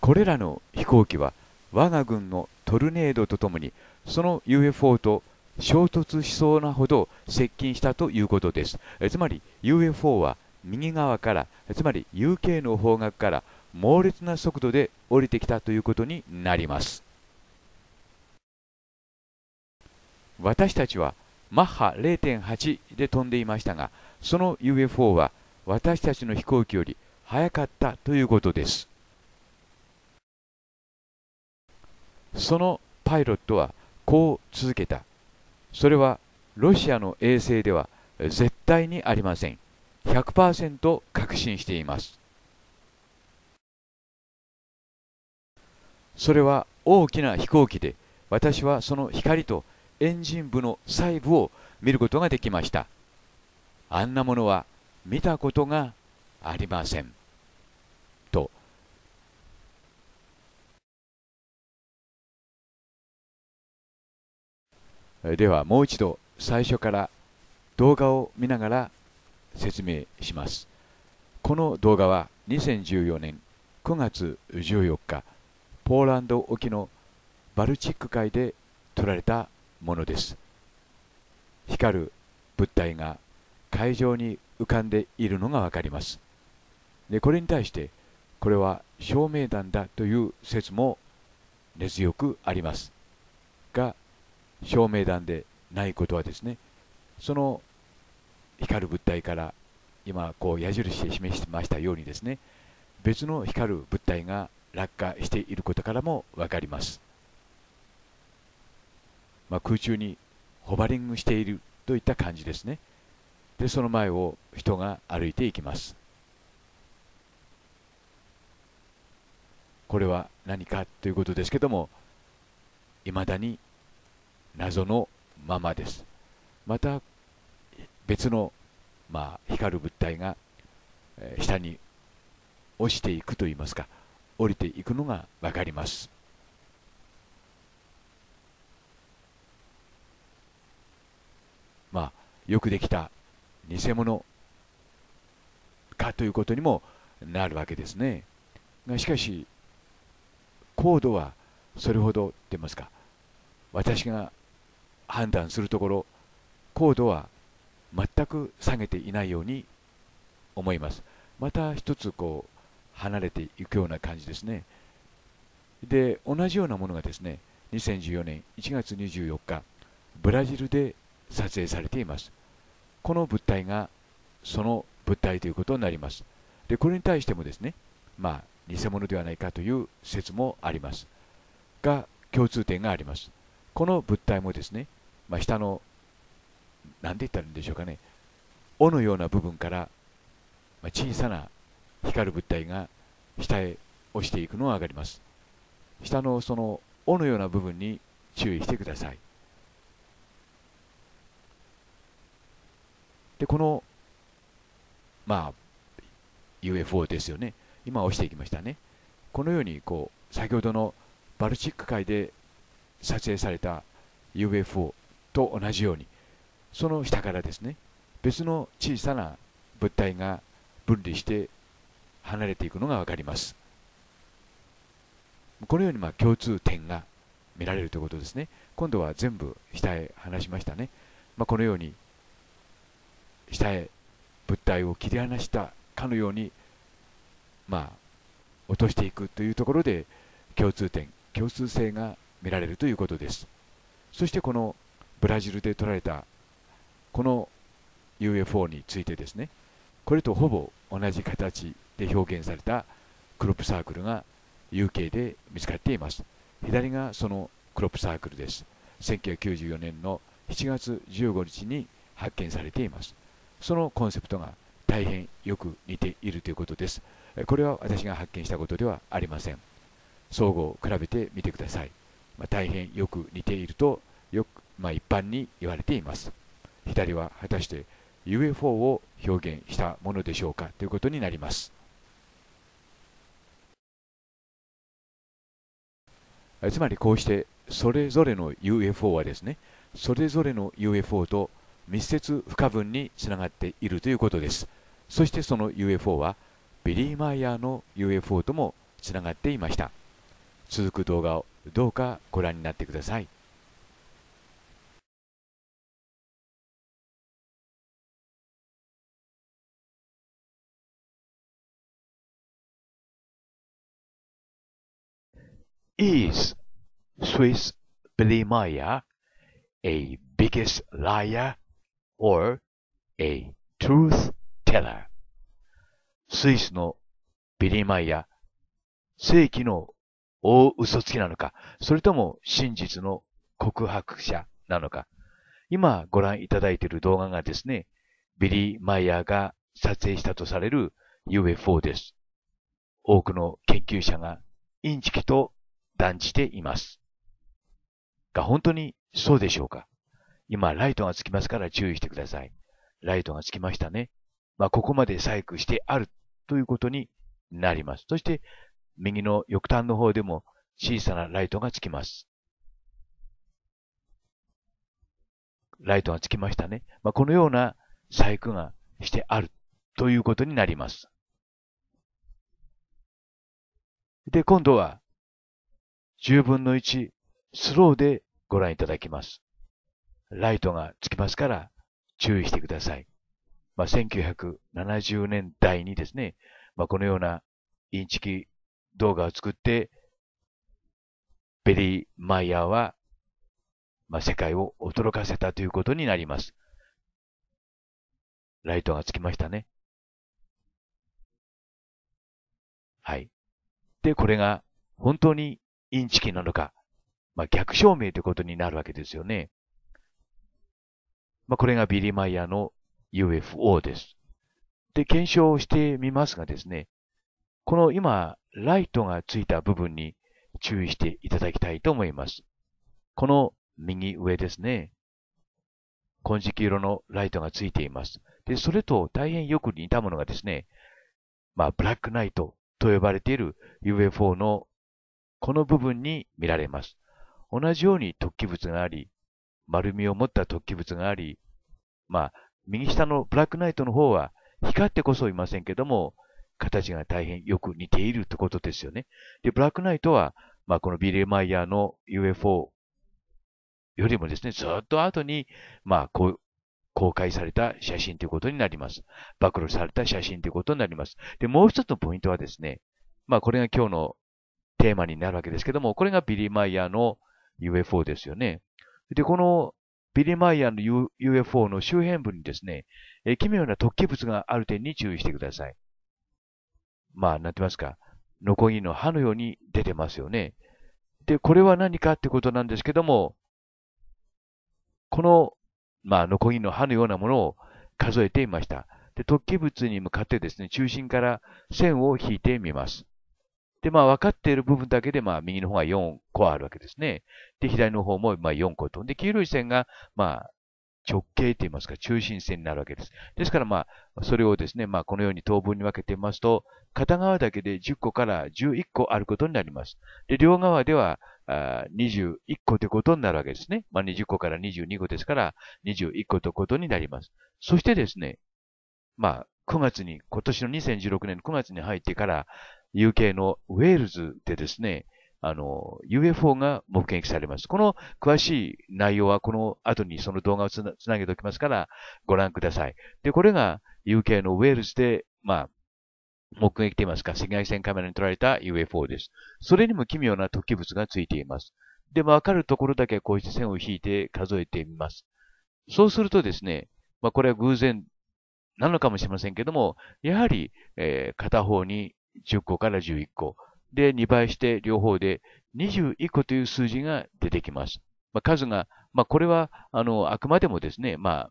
これらの飛行機は我が軍のトルネードとともにその UFO と衝突しそうなほど接近したということですつまり UFO は右側からつまり UK の方角から猛烈な速度で降りてきたということになります私たちはマッハ0.8で飛んでいましたがその UFO は私たちの飛行機より早かったということですそのパイロットはこう続けたそれはロシアの衛星では絶対にありません100%確信していますそれは大きな飛行機で私はその光とエンジン部の細部を見ることができましたあんなものは見たことがありません。と。ではもう一度最初から動画を見ながら説明します。この動画は2014年9月14日、ポーランド沖のバルチック海で撮られたものです。光る物体が海上に浮かんでいるのが分かります。でこれに対してこれは照明弾だという説も根強くありますが照明弾でないことはですねその光る物体から今こう矢印で示してましたようにですね別の光る物体が落下していることからも分かります、まあ、空中にホバリングしているといった感じですね。でその前を人が歩いていきますこれは何かということですけどもいまだに謎のままですまた別の、まあ、光る物体が下に落ちていくといいますか降りていくのが分かりますまあよくできた偽物かということにもなるわけですね。がしかし、高度はそれほどっ言いますか、私が判断するところ、高度は全く下げていないように思います。また一つこう離れていくような感じですね。で、同じようなものがですね、2014年1月24日、ブラジルで撮影されています。この物体がその物体ということになります。で、これに対してもですね、まあ、偽物ではないかという説もあります。が、共通点があります。この物体もですね、まあ、下の、何て言ったらいいんでしょうかね、尾のような部分から、ま小さな光る物体が下へ落ちていくのが分かります。下のその尾のような部分に注意してください。でこの、まあ、UFO ですよね今落ちていきましたねこのようにこう先ほどのバルチック海で撮影された UFO と同じようにその下からですね別の小さな物体が分離して離れていくのが分かりますこのようにま共通点が見られるということですね今度は全部下へ離しましたね、まあ、このように下へ物体を切り離したかのようにまあ落としていくというところで共通点共通性が見られるということですそしてこのブラジルで撮られたこの UFO についてですねこれとほぼ同じ形で表現されたクロップサークルが UK で見つかっています左がそのクロップサークルです1994年の7月15日に発見されていますそのコンセプトが大変よく似ているということですこれは私が発見したことではありません相互を比べてみてください、まあ、大変よく似ているとよく、まあ、一般に言われています左は果たして UFO を表現したものでしょうかということになりますつまりこうしてそれぞれの UFO はですねそれぞれの UFO と密接不可分につながっているということですそしてその UFO はビリー・マイヤーの UFO ともつながっていました続く動画をどうかご覧になってください is Swiss Billy Meyer a biggest liar or a truth teller スイスのビリー・マイヤ正規の大嘘つきなのか、それとも真実の告白者なのか。今ご覧いただいている動画がですね、ビリー・マイヤーが撮影したとされる UFO です。多くの研究者がインチキと断じています。が本当にそうでしょうか今、ライトがつきますから注意してください。ライトがつきましたね。まあ、ここまで細工してあるということになります。そして、右の翼端の方でも小さなライトがつきます。ライトがつきましたね。まあ、このような細工がしてあるということになります。で、今度は10分の1スローでご覧いただきます。ライトがつきますから注意してください。まあ、1970年代にですね、まあ、このようなインチキ動画を作って、ベリー・マイヤーは、まあ、世界を驚かせたということになります。ライトがつきましたね。はい。で、これが本当にインチキなのか、まあ、逆証明ということになるわけですよね。まあ、これがビリマイヤの UFO です。で、検証してみますがですね、この今、ライトがついた部分に注意していただきたいと思います。この右上ですね。金色色のライトがついています。で、それと大変よく似たものがですね、まあ、ブラックナイトと呼ばれている UFO のこの部分に見られます。同じように突起物があり、丸みを持った突起物があり、まあ、右下のブラックナイトの方は光ってこそいませんけども、形が大変よく似ているってことですよね。で、ブラックナイトは、まあ、このビリー・マイヤーの UFO よりもですね、ずっと後に、まあ、こう、公開された写真ということになります。暴露された写真ということになります。で、もう一つのポイントはですね、まあ、これが今日のテーマになるわけですけども、これがビリー・マイヤーの UFO ですよね。で、このビリー・マイヤーの UFO の周辺部にですね、え奇妙な突起物がある点に注意してください。まあ、なんて言いますか、ノコギリの歯のように出てますよね。で、これは何かってことなんですけども、この、まあ、ノコギリの歯のようなものを数えていました。で、突起物に向かってですね、中心から線を引いてみます。で、まあ、分かっている部分だけで、まあ、右の方が4個あるわけですね。で、左の方も、まあ、4個と。で、黄色い線が、まあ、直径といいますか、中心線になるわけです。ですから、まあ、それをですね、まあ、このように等分に分けてみますと、片側だけで10個から11個あることになります。で、両側では、あ21個ということになるわけですね。まあ、20個から22個ですから、21個ということになります。そしてですね、まあ、9月に、今年の2016年9月に入ってから、UK のウェールズでですね、あの、UFO が目撃されます。この詳しい内容はこの後にその動画をつなつなげておきますからご覧ください。で、これが UK のウェールズで、まあ、目撃といいますか、赤外線カメラに撮られた UFO です。それにも奇妙な突起物がついています。で、わかるところだけこうして線を引いて数えてみます。そうするとですね、まあ、これは偶然なのかもしれませんけども、やはり、えー、片方に10個から11個。で、2倍して両方で21個という数字が出てきます。まあ、数が、まあ、これは、あの、あくまでもですね、まあ、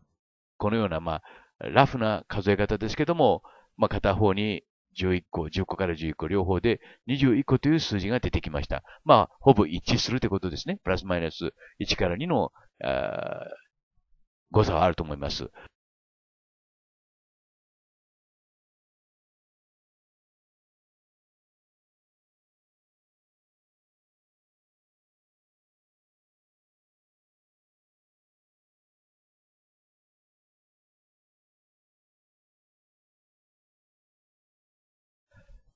このような、まあ、ラフな数え方ですけども、まあ、片方に11個、10個から11個、両方で21個という数字が出てきました。まあ、ほぼ一致するということですね。プラスマイナス1から2の、誤差はあると思います。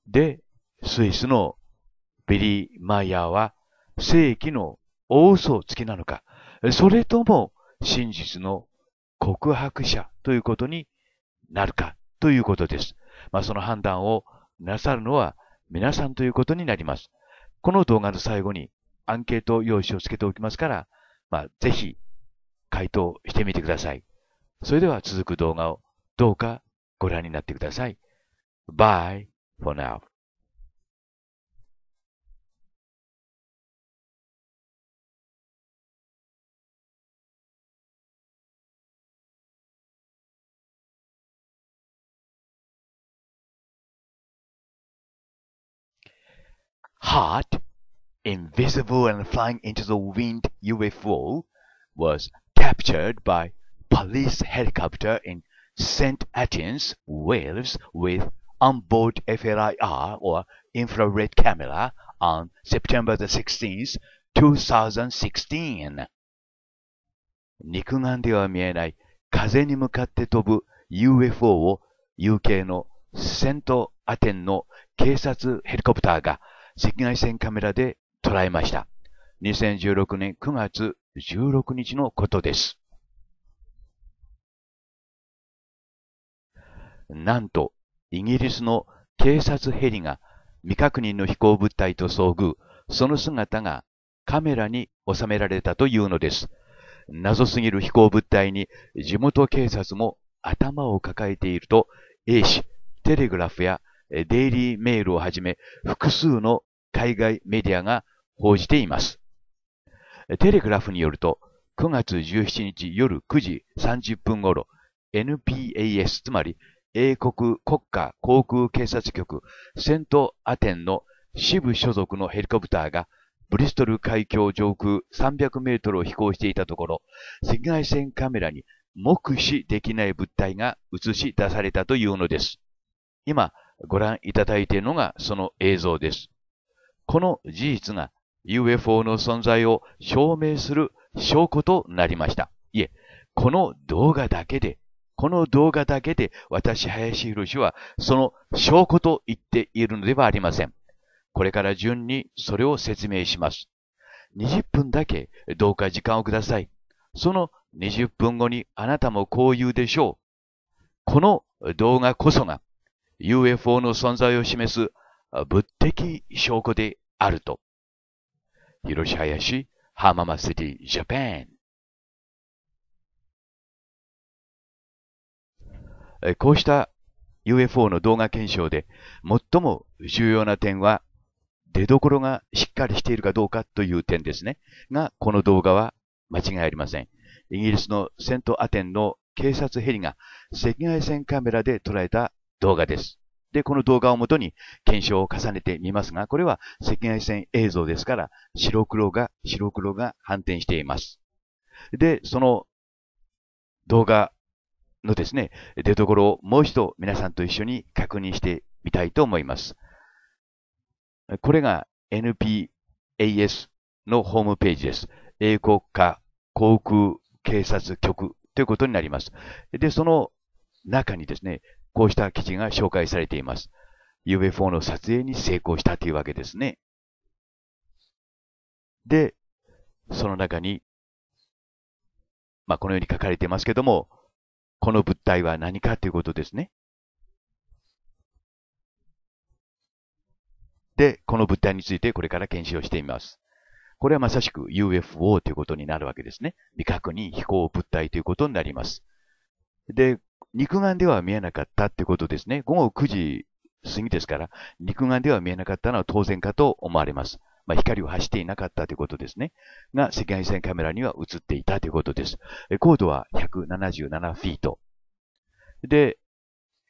で、スイスのビリー・マイヤーは正規の大嘘つきなのか、それとも真実の告白者ということになるかということです。まあ、その判断をなさるのは皆さんということになります。この動画の最後にアンケート用紙をつけておきますから、まあ、ぜひ回答してみてください。それでは続く動画をどうかご覧になってください。Bye. for now Hart, invisible and flying into the wind UFO, was captured by police helicopter in St. Athen's, Wales with onboard FLIR or infrared camera on September the 16th, 2016. 肉眼では見えない風に向かって飛ぶ UFO を UK のセントアテンの警察ヘリコプターが赤外線カメラで捉えました。2016年9月16日のことです。なんと、イギリスの警察ヘリが未確認の飛行物体と遭遇、その姿がカメラに収められたというのです。謎すぎる飛行物体に地元警察も頭を抱えていると A 氏、テレグラフやデイリーメールをはじめ複数の海外メディアが報じています。テレグラフによると9月17日夜9時30分頃 NPAS つまり英国国家航空警察局セントアテンの支部所属のヘリコプターがブリストル海峡上空300メートルを飛行していたところ、赤外線カメラに目視できない物体が映し出されたというのです。今、ご覧いただいているのがその映像です。この事実が UFO の存在を証明する証拠となりました。いえ、この動画だけでこの動画だけで私、林博士はその証拠と言っているのではありません。これから順にそれを説明します。20分だけどうか時間をください。その20分後にあなたもこう言うでしょう。この動画こそが UFO の存在を示す物的証拠であると。広し林浜松シティジャパンこうした UFO の動画検証で最も重要な点は出どころがしっかりしているかどうかという点ですね。が、この動画は間違いありません。イギリスのセントアテンの警察ヘリが赤外線カメラで捉えた動画です。で、この動画をもとに検証を重ねてみますが、これは赤外線映像ですから、白黒が、白黒が反転しています。で、その動画のですね、出所をもう一度皆さんと一緒に確認してみたいと思います。これが NPAS のホームページです。英国家航空警察局ということになります。で、その中にですね、こうした記事が紹介されています。UFO の撮影に成功したというわけですね。で、その中に、まあ、このように書かれていますけども、この物体は何かということですね。で、この物体についてこれから検証してみます。これはまさしく UFO ということになるわけですね。未確認飛行物体ということになります。で、肉眼では見えなかったということですね。午後9時過ぎですから、肉眼では見えなかったのは当然かと思われます。まあ、光を発していなかったということですね。が、赤外線カメラには映っていたということです。高度は177フィート。で、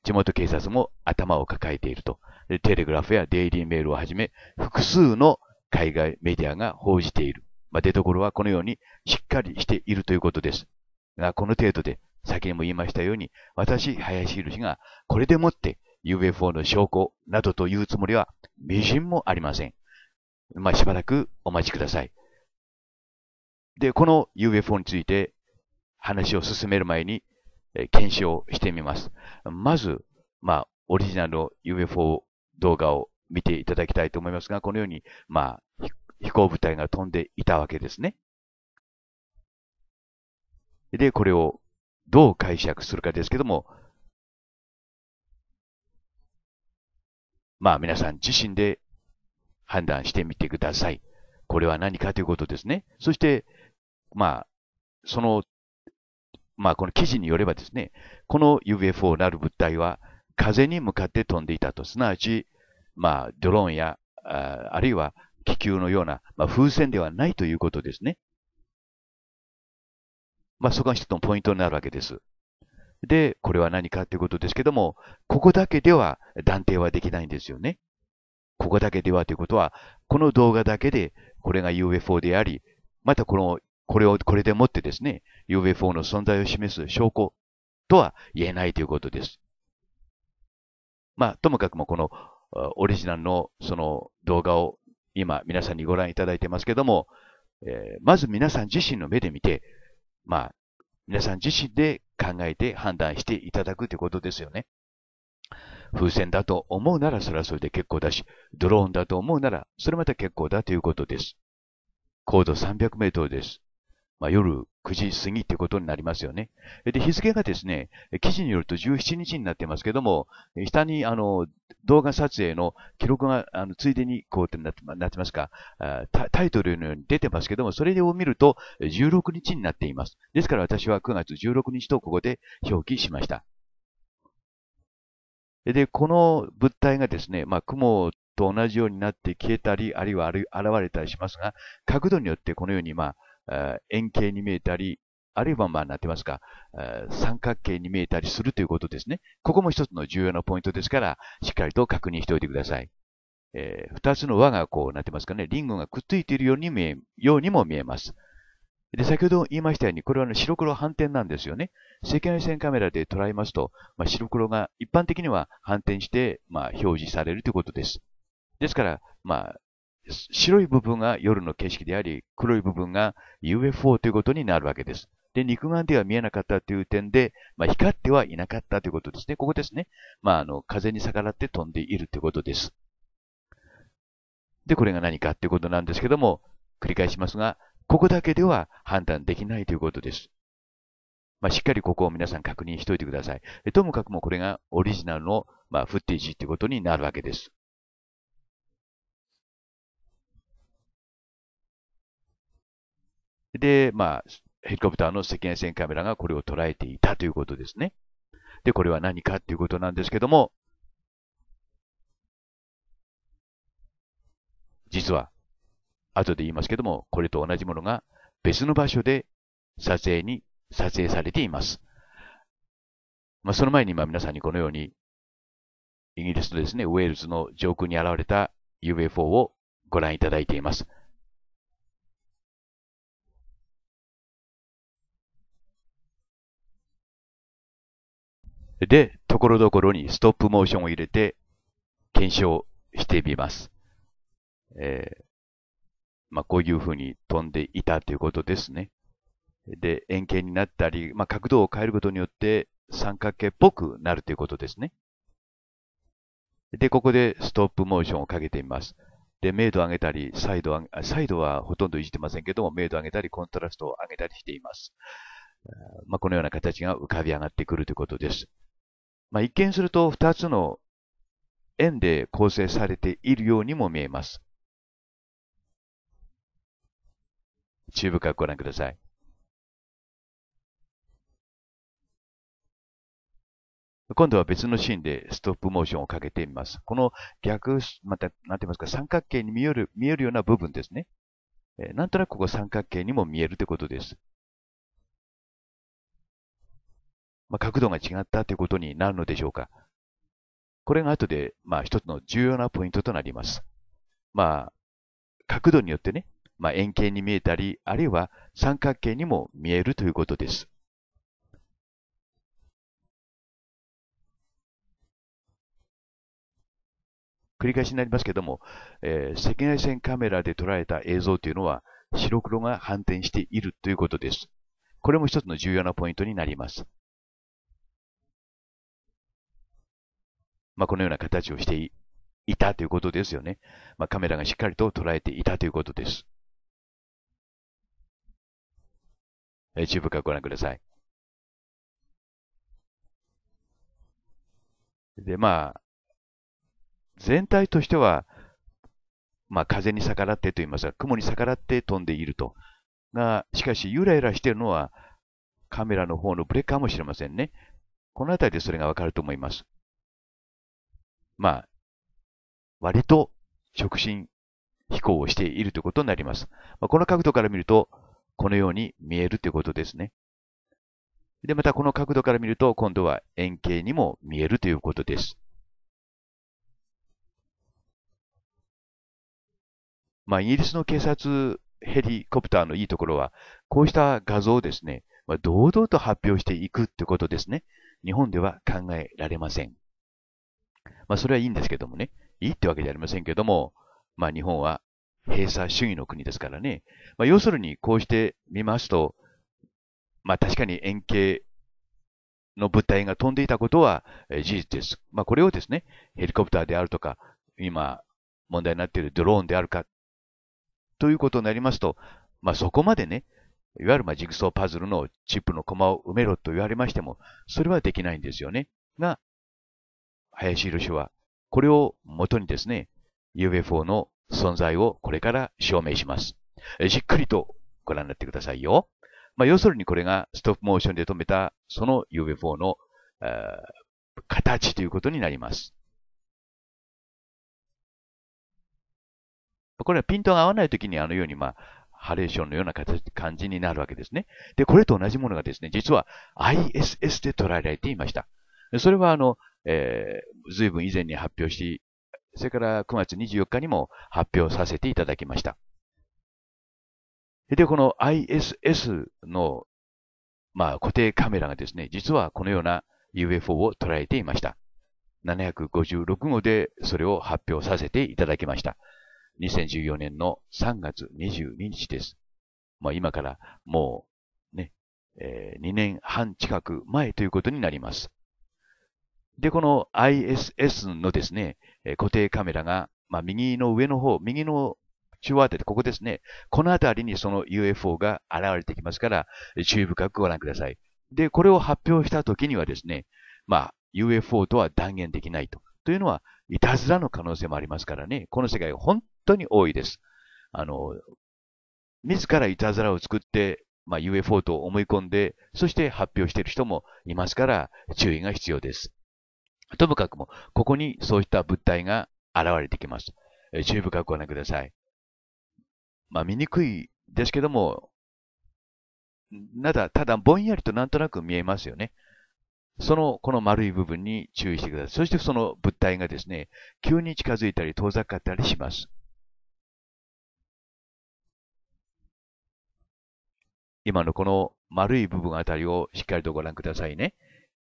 地元警察も頭を抱えていると。テレグラフやデイリーメールをはじめ、複数の海外メディアが報じている。まあ、出所はこのようにしっかりしているということです。が、この程度で、先にも言いましたように、私、林宏が、これでもって UFO の証拠などというつもりは、微塵もありません。まあ、しばらくお待ちください。で、この UFO について話を進める前に、え検証してみます。まず、まあ、オリジナルの UFO 動画を見ていただきたいと思いますが、このように、まあ、飛行部隊が飛んでいたわけですね。で、これをどう解釈するかですけども、まあ皆さん自身で判断してみてください。これは何かということですね。そして、まあ、その、まあ、この記事によればですね、この UFO なる物体は風に向かって飛んでいたと。すなわち、まあ、ドローンや、ああるいは気球のような、まあ、風船ではないということですね。まあ、そこが一つのポイントになるわけです。で、これは何かということですけども、ここだけでは断定はできないんですよね。ここだけではということは、この動画だけで、これが UFO であり、またこの、これを、これでもってですね、UFO の存在を示す証拠とは言えないということです。まあ、ともかくもこの、オリジナルのその動画を今皆さんにご覧いただいてますけども、えー、まず皆さん自身の目で見て、まあ、皆さん自身で考えて判断していただくということですよね。風船だと思うならそれはそれで結構だし、ドローンだと思うならそれまた結構だということです。高度300メートルです。まあ、夜9時過ぎということになりますよね。で、日付がですね、記事によると17日になってますけども、下にあの、動画撮影の記録が、あの、ついでにこうってなってなってますかタイトルのように出てますけども、それを見ると16日になっています。ですから私は9月16日とここで表記しました。で、この物体がですね、まあ、雲と同じようになって消えたり、あるいは現れたりしますが、角度によってこのように、まあ、円形に見えたり、あるいはまあ、なってますか、三角形に見えたりするということですね。ここも一つの重要なポイントですから、しっかりと確認しておいてください。えー、二つの輪がこうなってますかね、リングがくっついているように見え、ようにも見えます。で、先ほど言いましたように、これは、の白黒反転なんですよね。赤外線カメラで捉えますと、まあ、白黒が一般的には反転して、まあ、表示されるということです。ですから、まあ、白い部分が夜の景色であり、黒い部分が UFO ということになるわけです。で、肉眼では見えなかったという点で、まあ、光ってはいなかったということですね。ここですね。まあ、あの、風に逆らって飛んでいるということです。で、これが何かということなんですけども、繰り返しますが、ここだけでは判断できないということです。まあ、しっかりここを皆さん確認しておいてください。ともかくもこれがオリジナルの、まあ、フッテージということになるわけです。で、まあ、ヘリコプターの赤外線カメラがこれを捉えていたということですね。で、これは何かということなんですけども、実は後で言いますけども、これと同じものが別の場所で撮影に、撮影されています。まあ、その前に今皆さんにこのように、イギリスとですね、ウェールズの上空に現れた UFO をご覧いただいています。で、ところどころにストップモーションを入れて検証してみます。えーまあ、こういうふうに飛んでいたということですね。で、円形になったり、まあ、角度を変えることによって三角形っぽくなるということですね。で、ここでストップモーションをかけてみます。で、明度を上げたり、サイドサイドはほとんどいじってませんけども、明度を上げたり、コントラストを上げたりしています。まあ、このような形が浮かび上がってくるということです。まあ、一見すると2つの円で構成されているようにも見えます。注意深くご覧ください。今度は別のシーンでストップモーションをかけてみます。この逆、また、なんて言いますか、三角形に見える、見えるような部分ですね。えー、なんとなくここ三角形にも見えるということです。まあ、角度が違ったということになるのでしょうか。これが後で、まあ、一つの重要なポイントとなります。まあ、角度によってね、まあ、円形に見えたり、あるいは三角形にも見えるということです。繰り返しになりますけども、えー、赤外線カメラで捉えた映像というのは白黒が反転しているということです。これも一つの重要なポイントになります。まあ、このような形をしていたということですよね。まあ、カメラがしっかりと捉えていたということです。一部からご覧ください。で、まあ、全体としては、まあ、風に逆らってと言いますが、雲に逆らって飛んでいると。が、しかし、ゆらゆらしているのは、カメラの方のブレーカかもしれませんね。このあたりでそれがわかると思います。まあ、割と直進飛行をしているということになります。まあ、この角度から見ると、このように見えるということですね。で、またこの角度から見ると、今度は円形にも見えるということです。まあ、イギリスの警察ヘリコプターのいいところは、こうした画像をですね、まあ、堂々と発表していくってことですね。日本では考えられません。まあ、それはいいんですけどもね。いいってわけじゃありませんけども、まあ、日本は閉鎖主義の国ですからね。まあ、要するに、こうして見ますと、まあ確かに円形の物体が飛んでいたことは事実です。まあこれをですね、ヘリコプターであるとか、今問題になっているドローンであるか、ということになりますと、まあそこまでね、いわゆるまあジグソーパズルのチップのコマを埋めろと言われましても、それはできないんですよね。が、林博士は、これを元にですね、UFO の存在をこれから証明します。じっくりとご覧になってくださいよ。まあ、要するにこれがストップモーションで止めたその UFO の、えー、形ということになります。これはピントが合わないときにあのように、まあ、ハレーションのような形感じになるわけですね。で、これと同じものがですね、実は ISS で捉えられていました。それはあの、えー、随分以前に発表しそれから9月24日にも発表させていただきました。で、この ISS の、まあ、固定カメラがですね、実はこのような UFO を捉えていました。756号でそれを発表させていただきました。2014年の3月22日です。まあ、今からもうね、えー、2年半近く前ということになります。で、この ISS のですね、固定カメラが、まあ、右の上の方、右の中央あたり、ここですね。このあたりにその UFO が現れてきますから、注意深くご覧ください。で、これを発表した時にはですね、まあ、UFO とは断言できないと。というのは、いたずらの可能性もありますからね。この世界本当に多いです。あの、自らいたずらを作って、まあ、UFO と思い込んで、そして発表している人もいますから、注意が必要です。ともかくも、ここにそういった物体が現れてきます。えー、注意深くご覧ください。まあ、見にくいですけども、ただ、ただぼんやりとなんとなく見えますよね。その、この丸い部分に注意してください。そしてその物体がですね、急に近づいたり遠ざかったりします。今のこの丸い部分あたりをしっかりとご覧くださいね。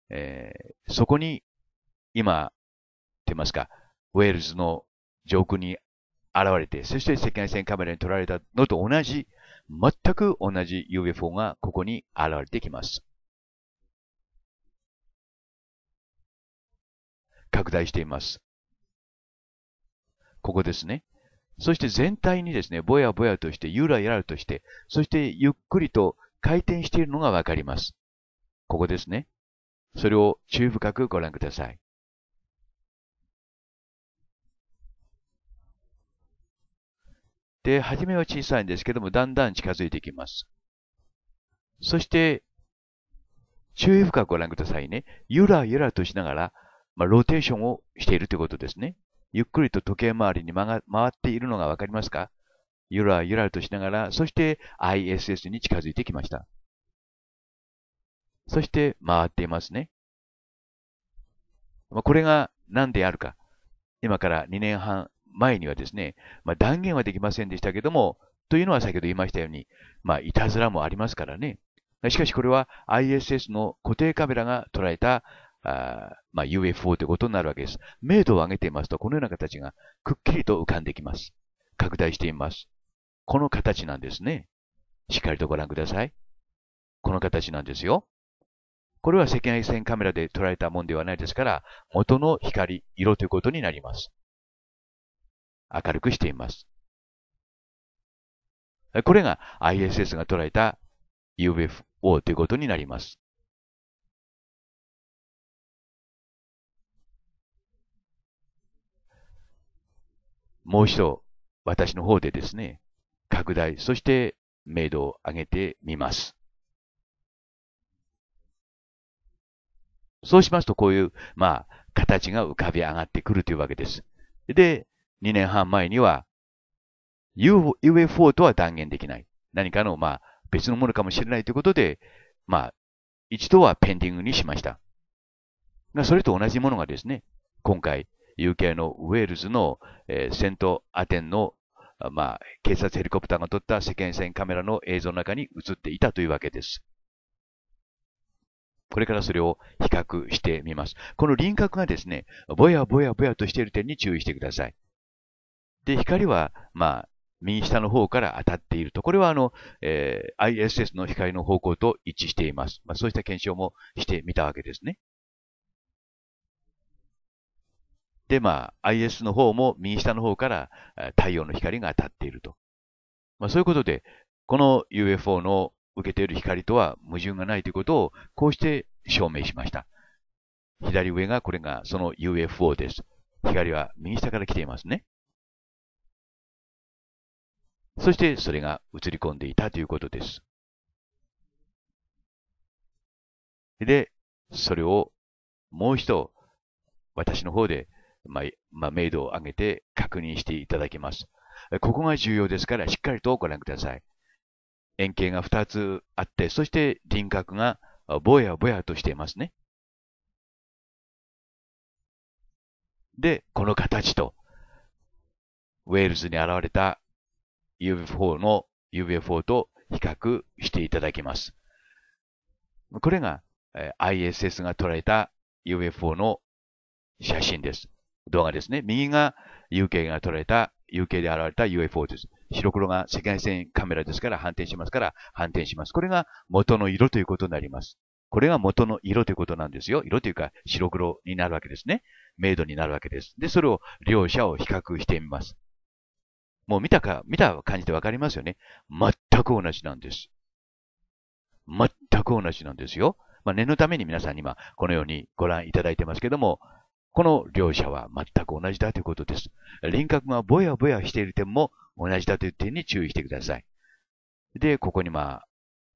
えー、そこに今、とますか、ウェールズの上空に現れて、そして赤外線カメラに撮られたのと同じ、全く同じ UFO がここに現れてきます。拡大しています。ここですね。そして全体にですね、ぼやぼやとして、ゆらゆらとして、そしてゆっくりと回転しているのがわかります。ここですね。それを注意深くご覧ください。で、初めは小さいんですけども、だんだん近づいてきます。そして、注意深くご覧くださいね。ゆらゆらとしながら、まあ、ローテーションをしているということですね。ゆっくりと時計回りに回っているのがわかりますかゆらゆらとしながら、そして ISS に近づいてきました。そして回っていますね。まあ、これが何であるか。今から2年半前にはですね、まあ、断言はできませんでしたけども、というのは先ほど言いましたように、まあ、いたずらもありますからね。しかしこれは ISS の固定カメラが捉えた、あまあ、UFO ということになるわけです。明度を上げていますと、このような形がくっきりと浮かんできます。拡大しています。この形なんですね。しっかりとご覧ください。この形なんですよ。これは赤外線カメラで捉えたもんではないですから、元の光、色ということになります。明るくしています。これが ISS が捉えた UFO ということになります。もう一度、私の方でですね、拡大、そして明度を上げてみます。そうしますと、こういう、まあ、形が浮かび上がってくるというわけです。で、2年半前には、UFO とは断言できない。何かの、まあ、別のものかもしれないということで、まあ、一度はペンディングにしました。それと同じものがですね、今回、UK のウェールズの、えー、セントアテンの、まあ、警察ヘリコプターが撮った世間線カメラの映像の中に映っていたというわけです。これからそれを比較してみます。この輪郭がですね、ぼやぼやぼやとしている点に注意してください。で、光は、まあ、右下の方から当たっていると。これはあの、えー、ISS の光の方向と一致しています。まあ、そうした検証もしてみたわけですね。で、まあ、IS の方も右下の方から太陽の光が当たっていると。まあ、そういうことで、この UFO の受けている光とは矛盾がないということを、こうして証明しました。左上がこれがその UFO です。光は右下から来ていますね。そしてそれが映り込んでいたということです。で、それをもう一度私の方で、まあ、まあ、明度を上げて確認していただきます。ここが重要ですからしっかりとご覧ください。円形が2つあって、そして輪郭がぼやぼやとしていますね。で、この形と、ウェールズに現れた u f 4の u f o と比較していただきます。これが ISS が捉えた u f o の写真です。動画ですね。右が UK が捉えた、UK で現れた UFO です。白黒が赤外線カメラですから反転しますから反転します。これが元の色ということになります。これが元の色ということなんですよ。色というか白黒になるわけですね。明度になるわけです。で、それを両者を比較してみます。もう見たか、見た感じでわかりますよね。全く同じなんです。全く同じなんですよ。まあ、念のために皆さんに今、このようにご覧いただいてますけども、この両者は全く同じだということです。輪郭がぼやぼやしている点も同じだという点に注意してください。で、ここにまあ、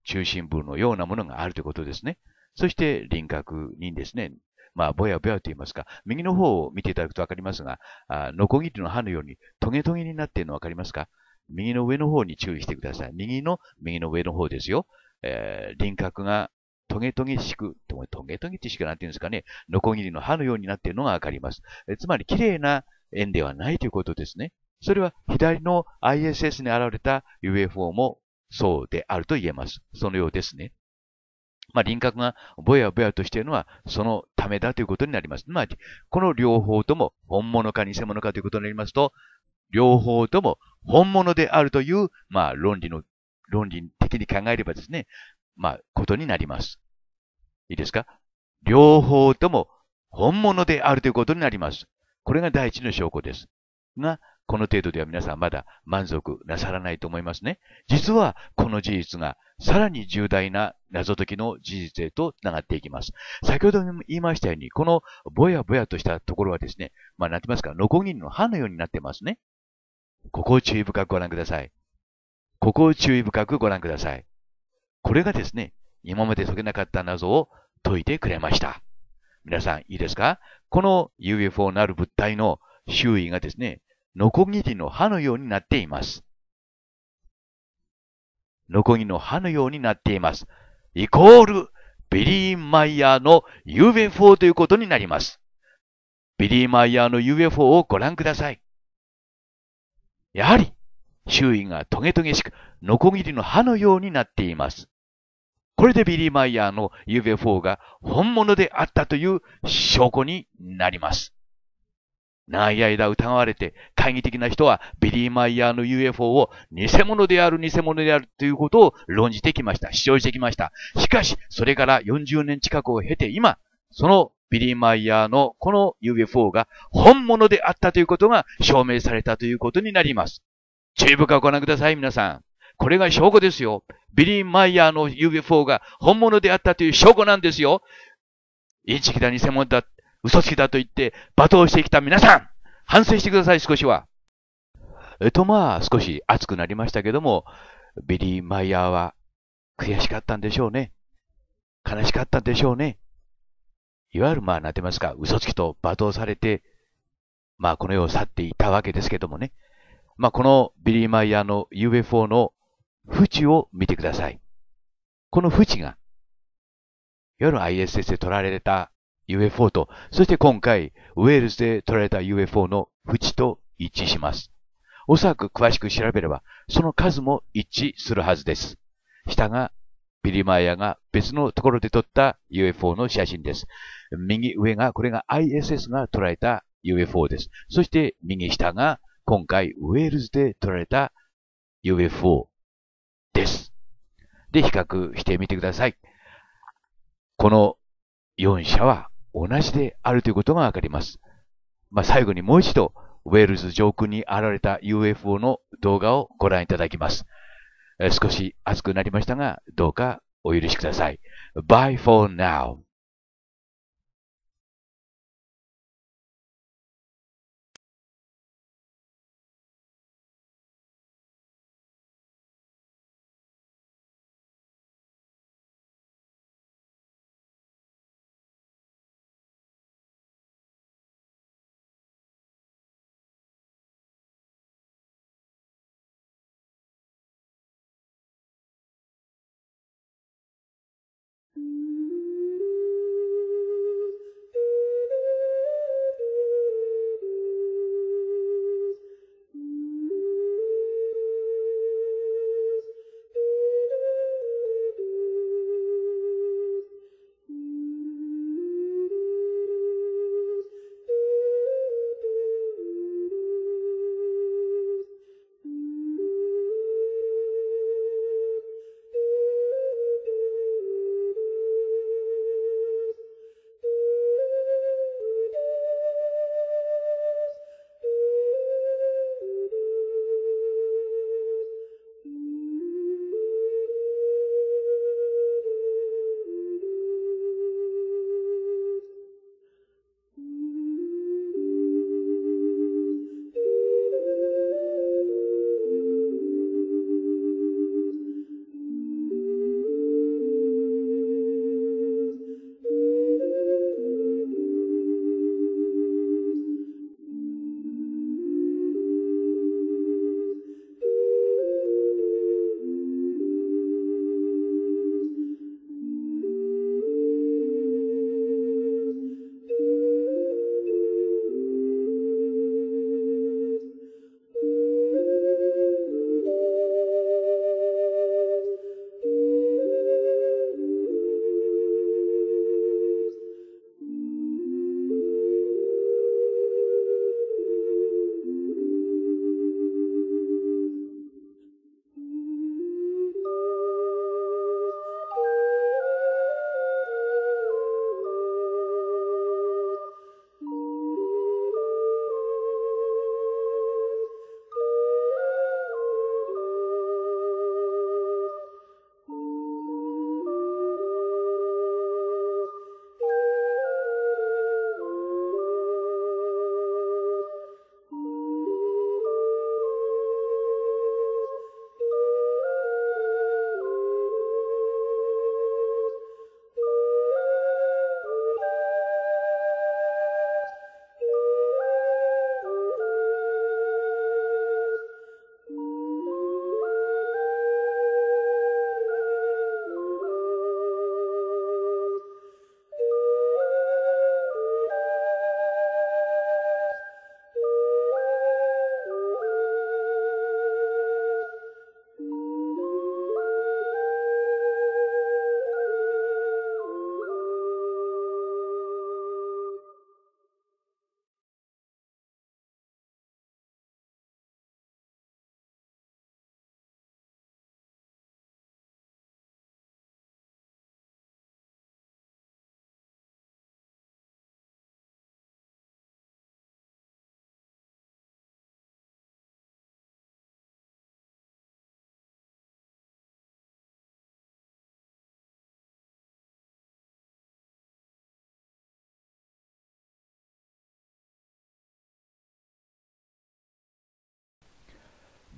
中心部のようなものがあるということですね。そして輪郭にですね、まあ、ぼやぼやと言いますか、右の方を見ていただくとわかりますが、あノコギリの刃のようにトゲトゲになっているのわかりますか右の上の方に注意してください。右の、右の上の方ですよ。えー、輪郭がトゲトゲしく、トゲトゲってしくなんていうんですかね、ノコギリの刃のようになっているのがわかります。えつまり、綺麗な円ではないということですね。それは左の ISS に現れた UFO もそうであると言えます。そのようですね。まあ、輪郭がぼやぼやとしているのはそのためだということになります。まあ、この両方とも本物か偽物かということになりますと、両方とも本物であるという、まあ、論理の、論理的に考えればですね、まあ、ことになります。いいですか両方とも本物であるということになります。これが第一の証拠です。が、この程度では皆さんまだ満足なさらないと思いますね。実はこの事実がさらに重大な謎解きの事実へと繋がっていきます。先ほども言いましたように、このぼやぼやとしたところはですね、まあなってますかノコギリの歯のようになってますね。ここを注意深くご覧ください。ここを注意深くご覧ください。これがですね、今まで解けなかった謎を解いてくれました。皆さん、いいですかこの UFO のある物体の周囲がですね、ノコギリの刃のようになっています。ノコギの刃のようになっています。イコール、ビリー・マイヤーの UFO ということになります。ビリー・マイヤーの UFO をご覧ください。やはり、周囲がトゲトゲしく、ノコギリの刃のようになっています。これでビリー・マイヤーの UFO が本物であったという証拠になります。長い間疑われて、懐疑的な人はビリー・マイヤーの UFO を偽物である、偽物であるということを論じてきました。主張してきました。しかし、それから40年近くを経て今、そのビリー・マイヤーのこの UFO が本物であったということが証明されたということになります。注意深くご覧ください、皆さん。これが証拠ですよ。ビリー・マイヤーの UFO が本物であったという証拠なんですよ。インチキだ、偽物だ、嘘つきだと言って罵倒してきた皆さん反省してください、少しは。えっとまあ、少し熱くなりましたけども、ビリー・マイヤーは悔しかったんでしょうね。悲しかったんでしょうね。いわゆるまあ、なて言いますか、嘘つきと罵倒されて、まあ、この世を去っていたわけですけどもね。まあ、このビリー・マイヤーの UFO の縁を見てください。この縁が、夜 ISS で取られた UFO と、そして今回、ウェールズで撮られた UFO の縁と一致します。おそらく詳しく調べれば、その数も一致するはずです。下が、ビリマーヤが別のところで撮った UFO の写真です。右上が、これが ISS が捉えた UFO です。そして右下が、今回ウェールズで撮られた UFO です。で、比較してみてください。この4社は同じであるということがわかります。まあ、最後にもう一度、ウェールズ上空に現れた UFO の動画をご覧いただきます。少し熱くなりましたが、どうかお許しください。Bye for now.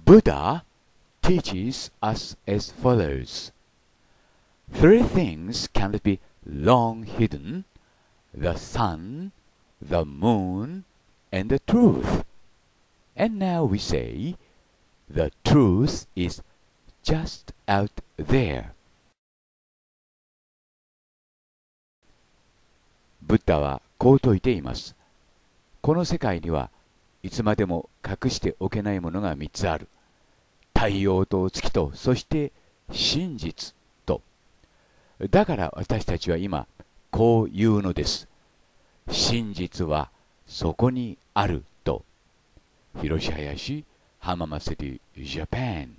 Buddha teaches us as follows Three things cannot be long hidden the sun, the moon, and the truth. And now we say, the truth is just out there. ブッダはこう説いています。この世界にはいつまでも隠しておけないものが3つある。太陽と月とそして真実とだから私たちは今こう言うのです真実はそこにあると広林浜松市ジャパン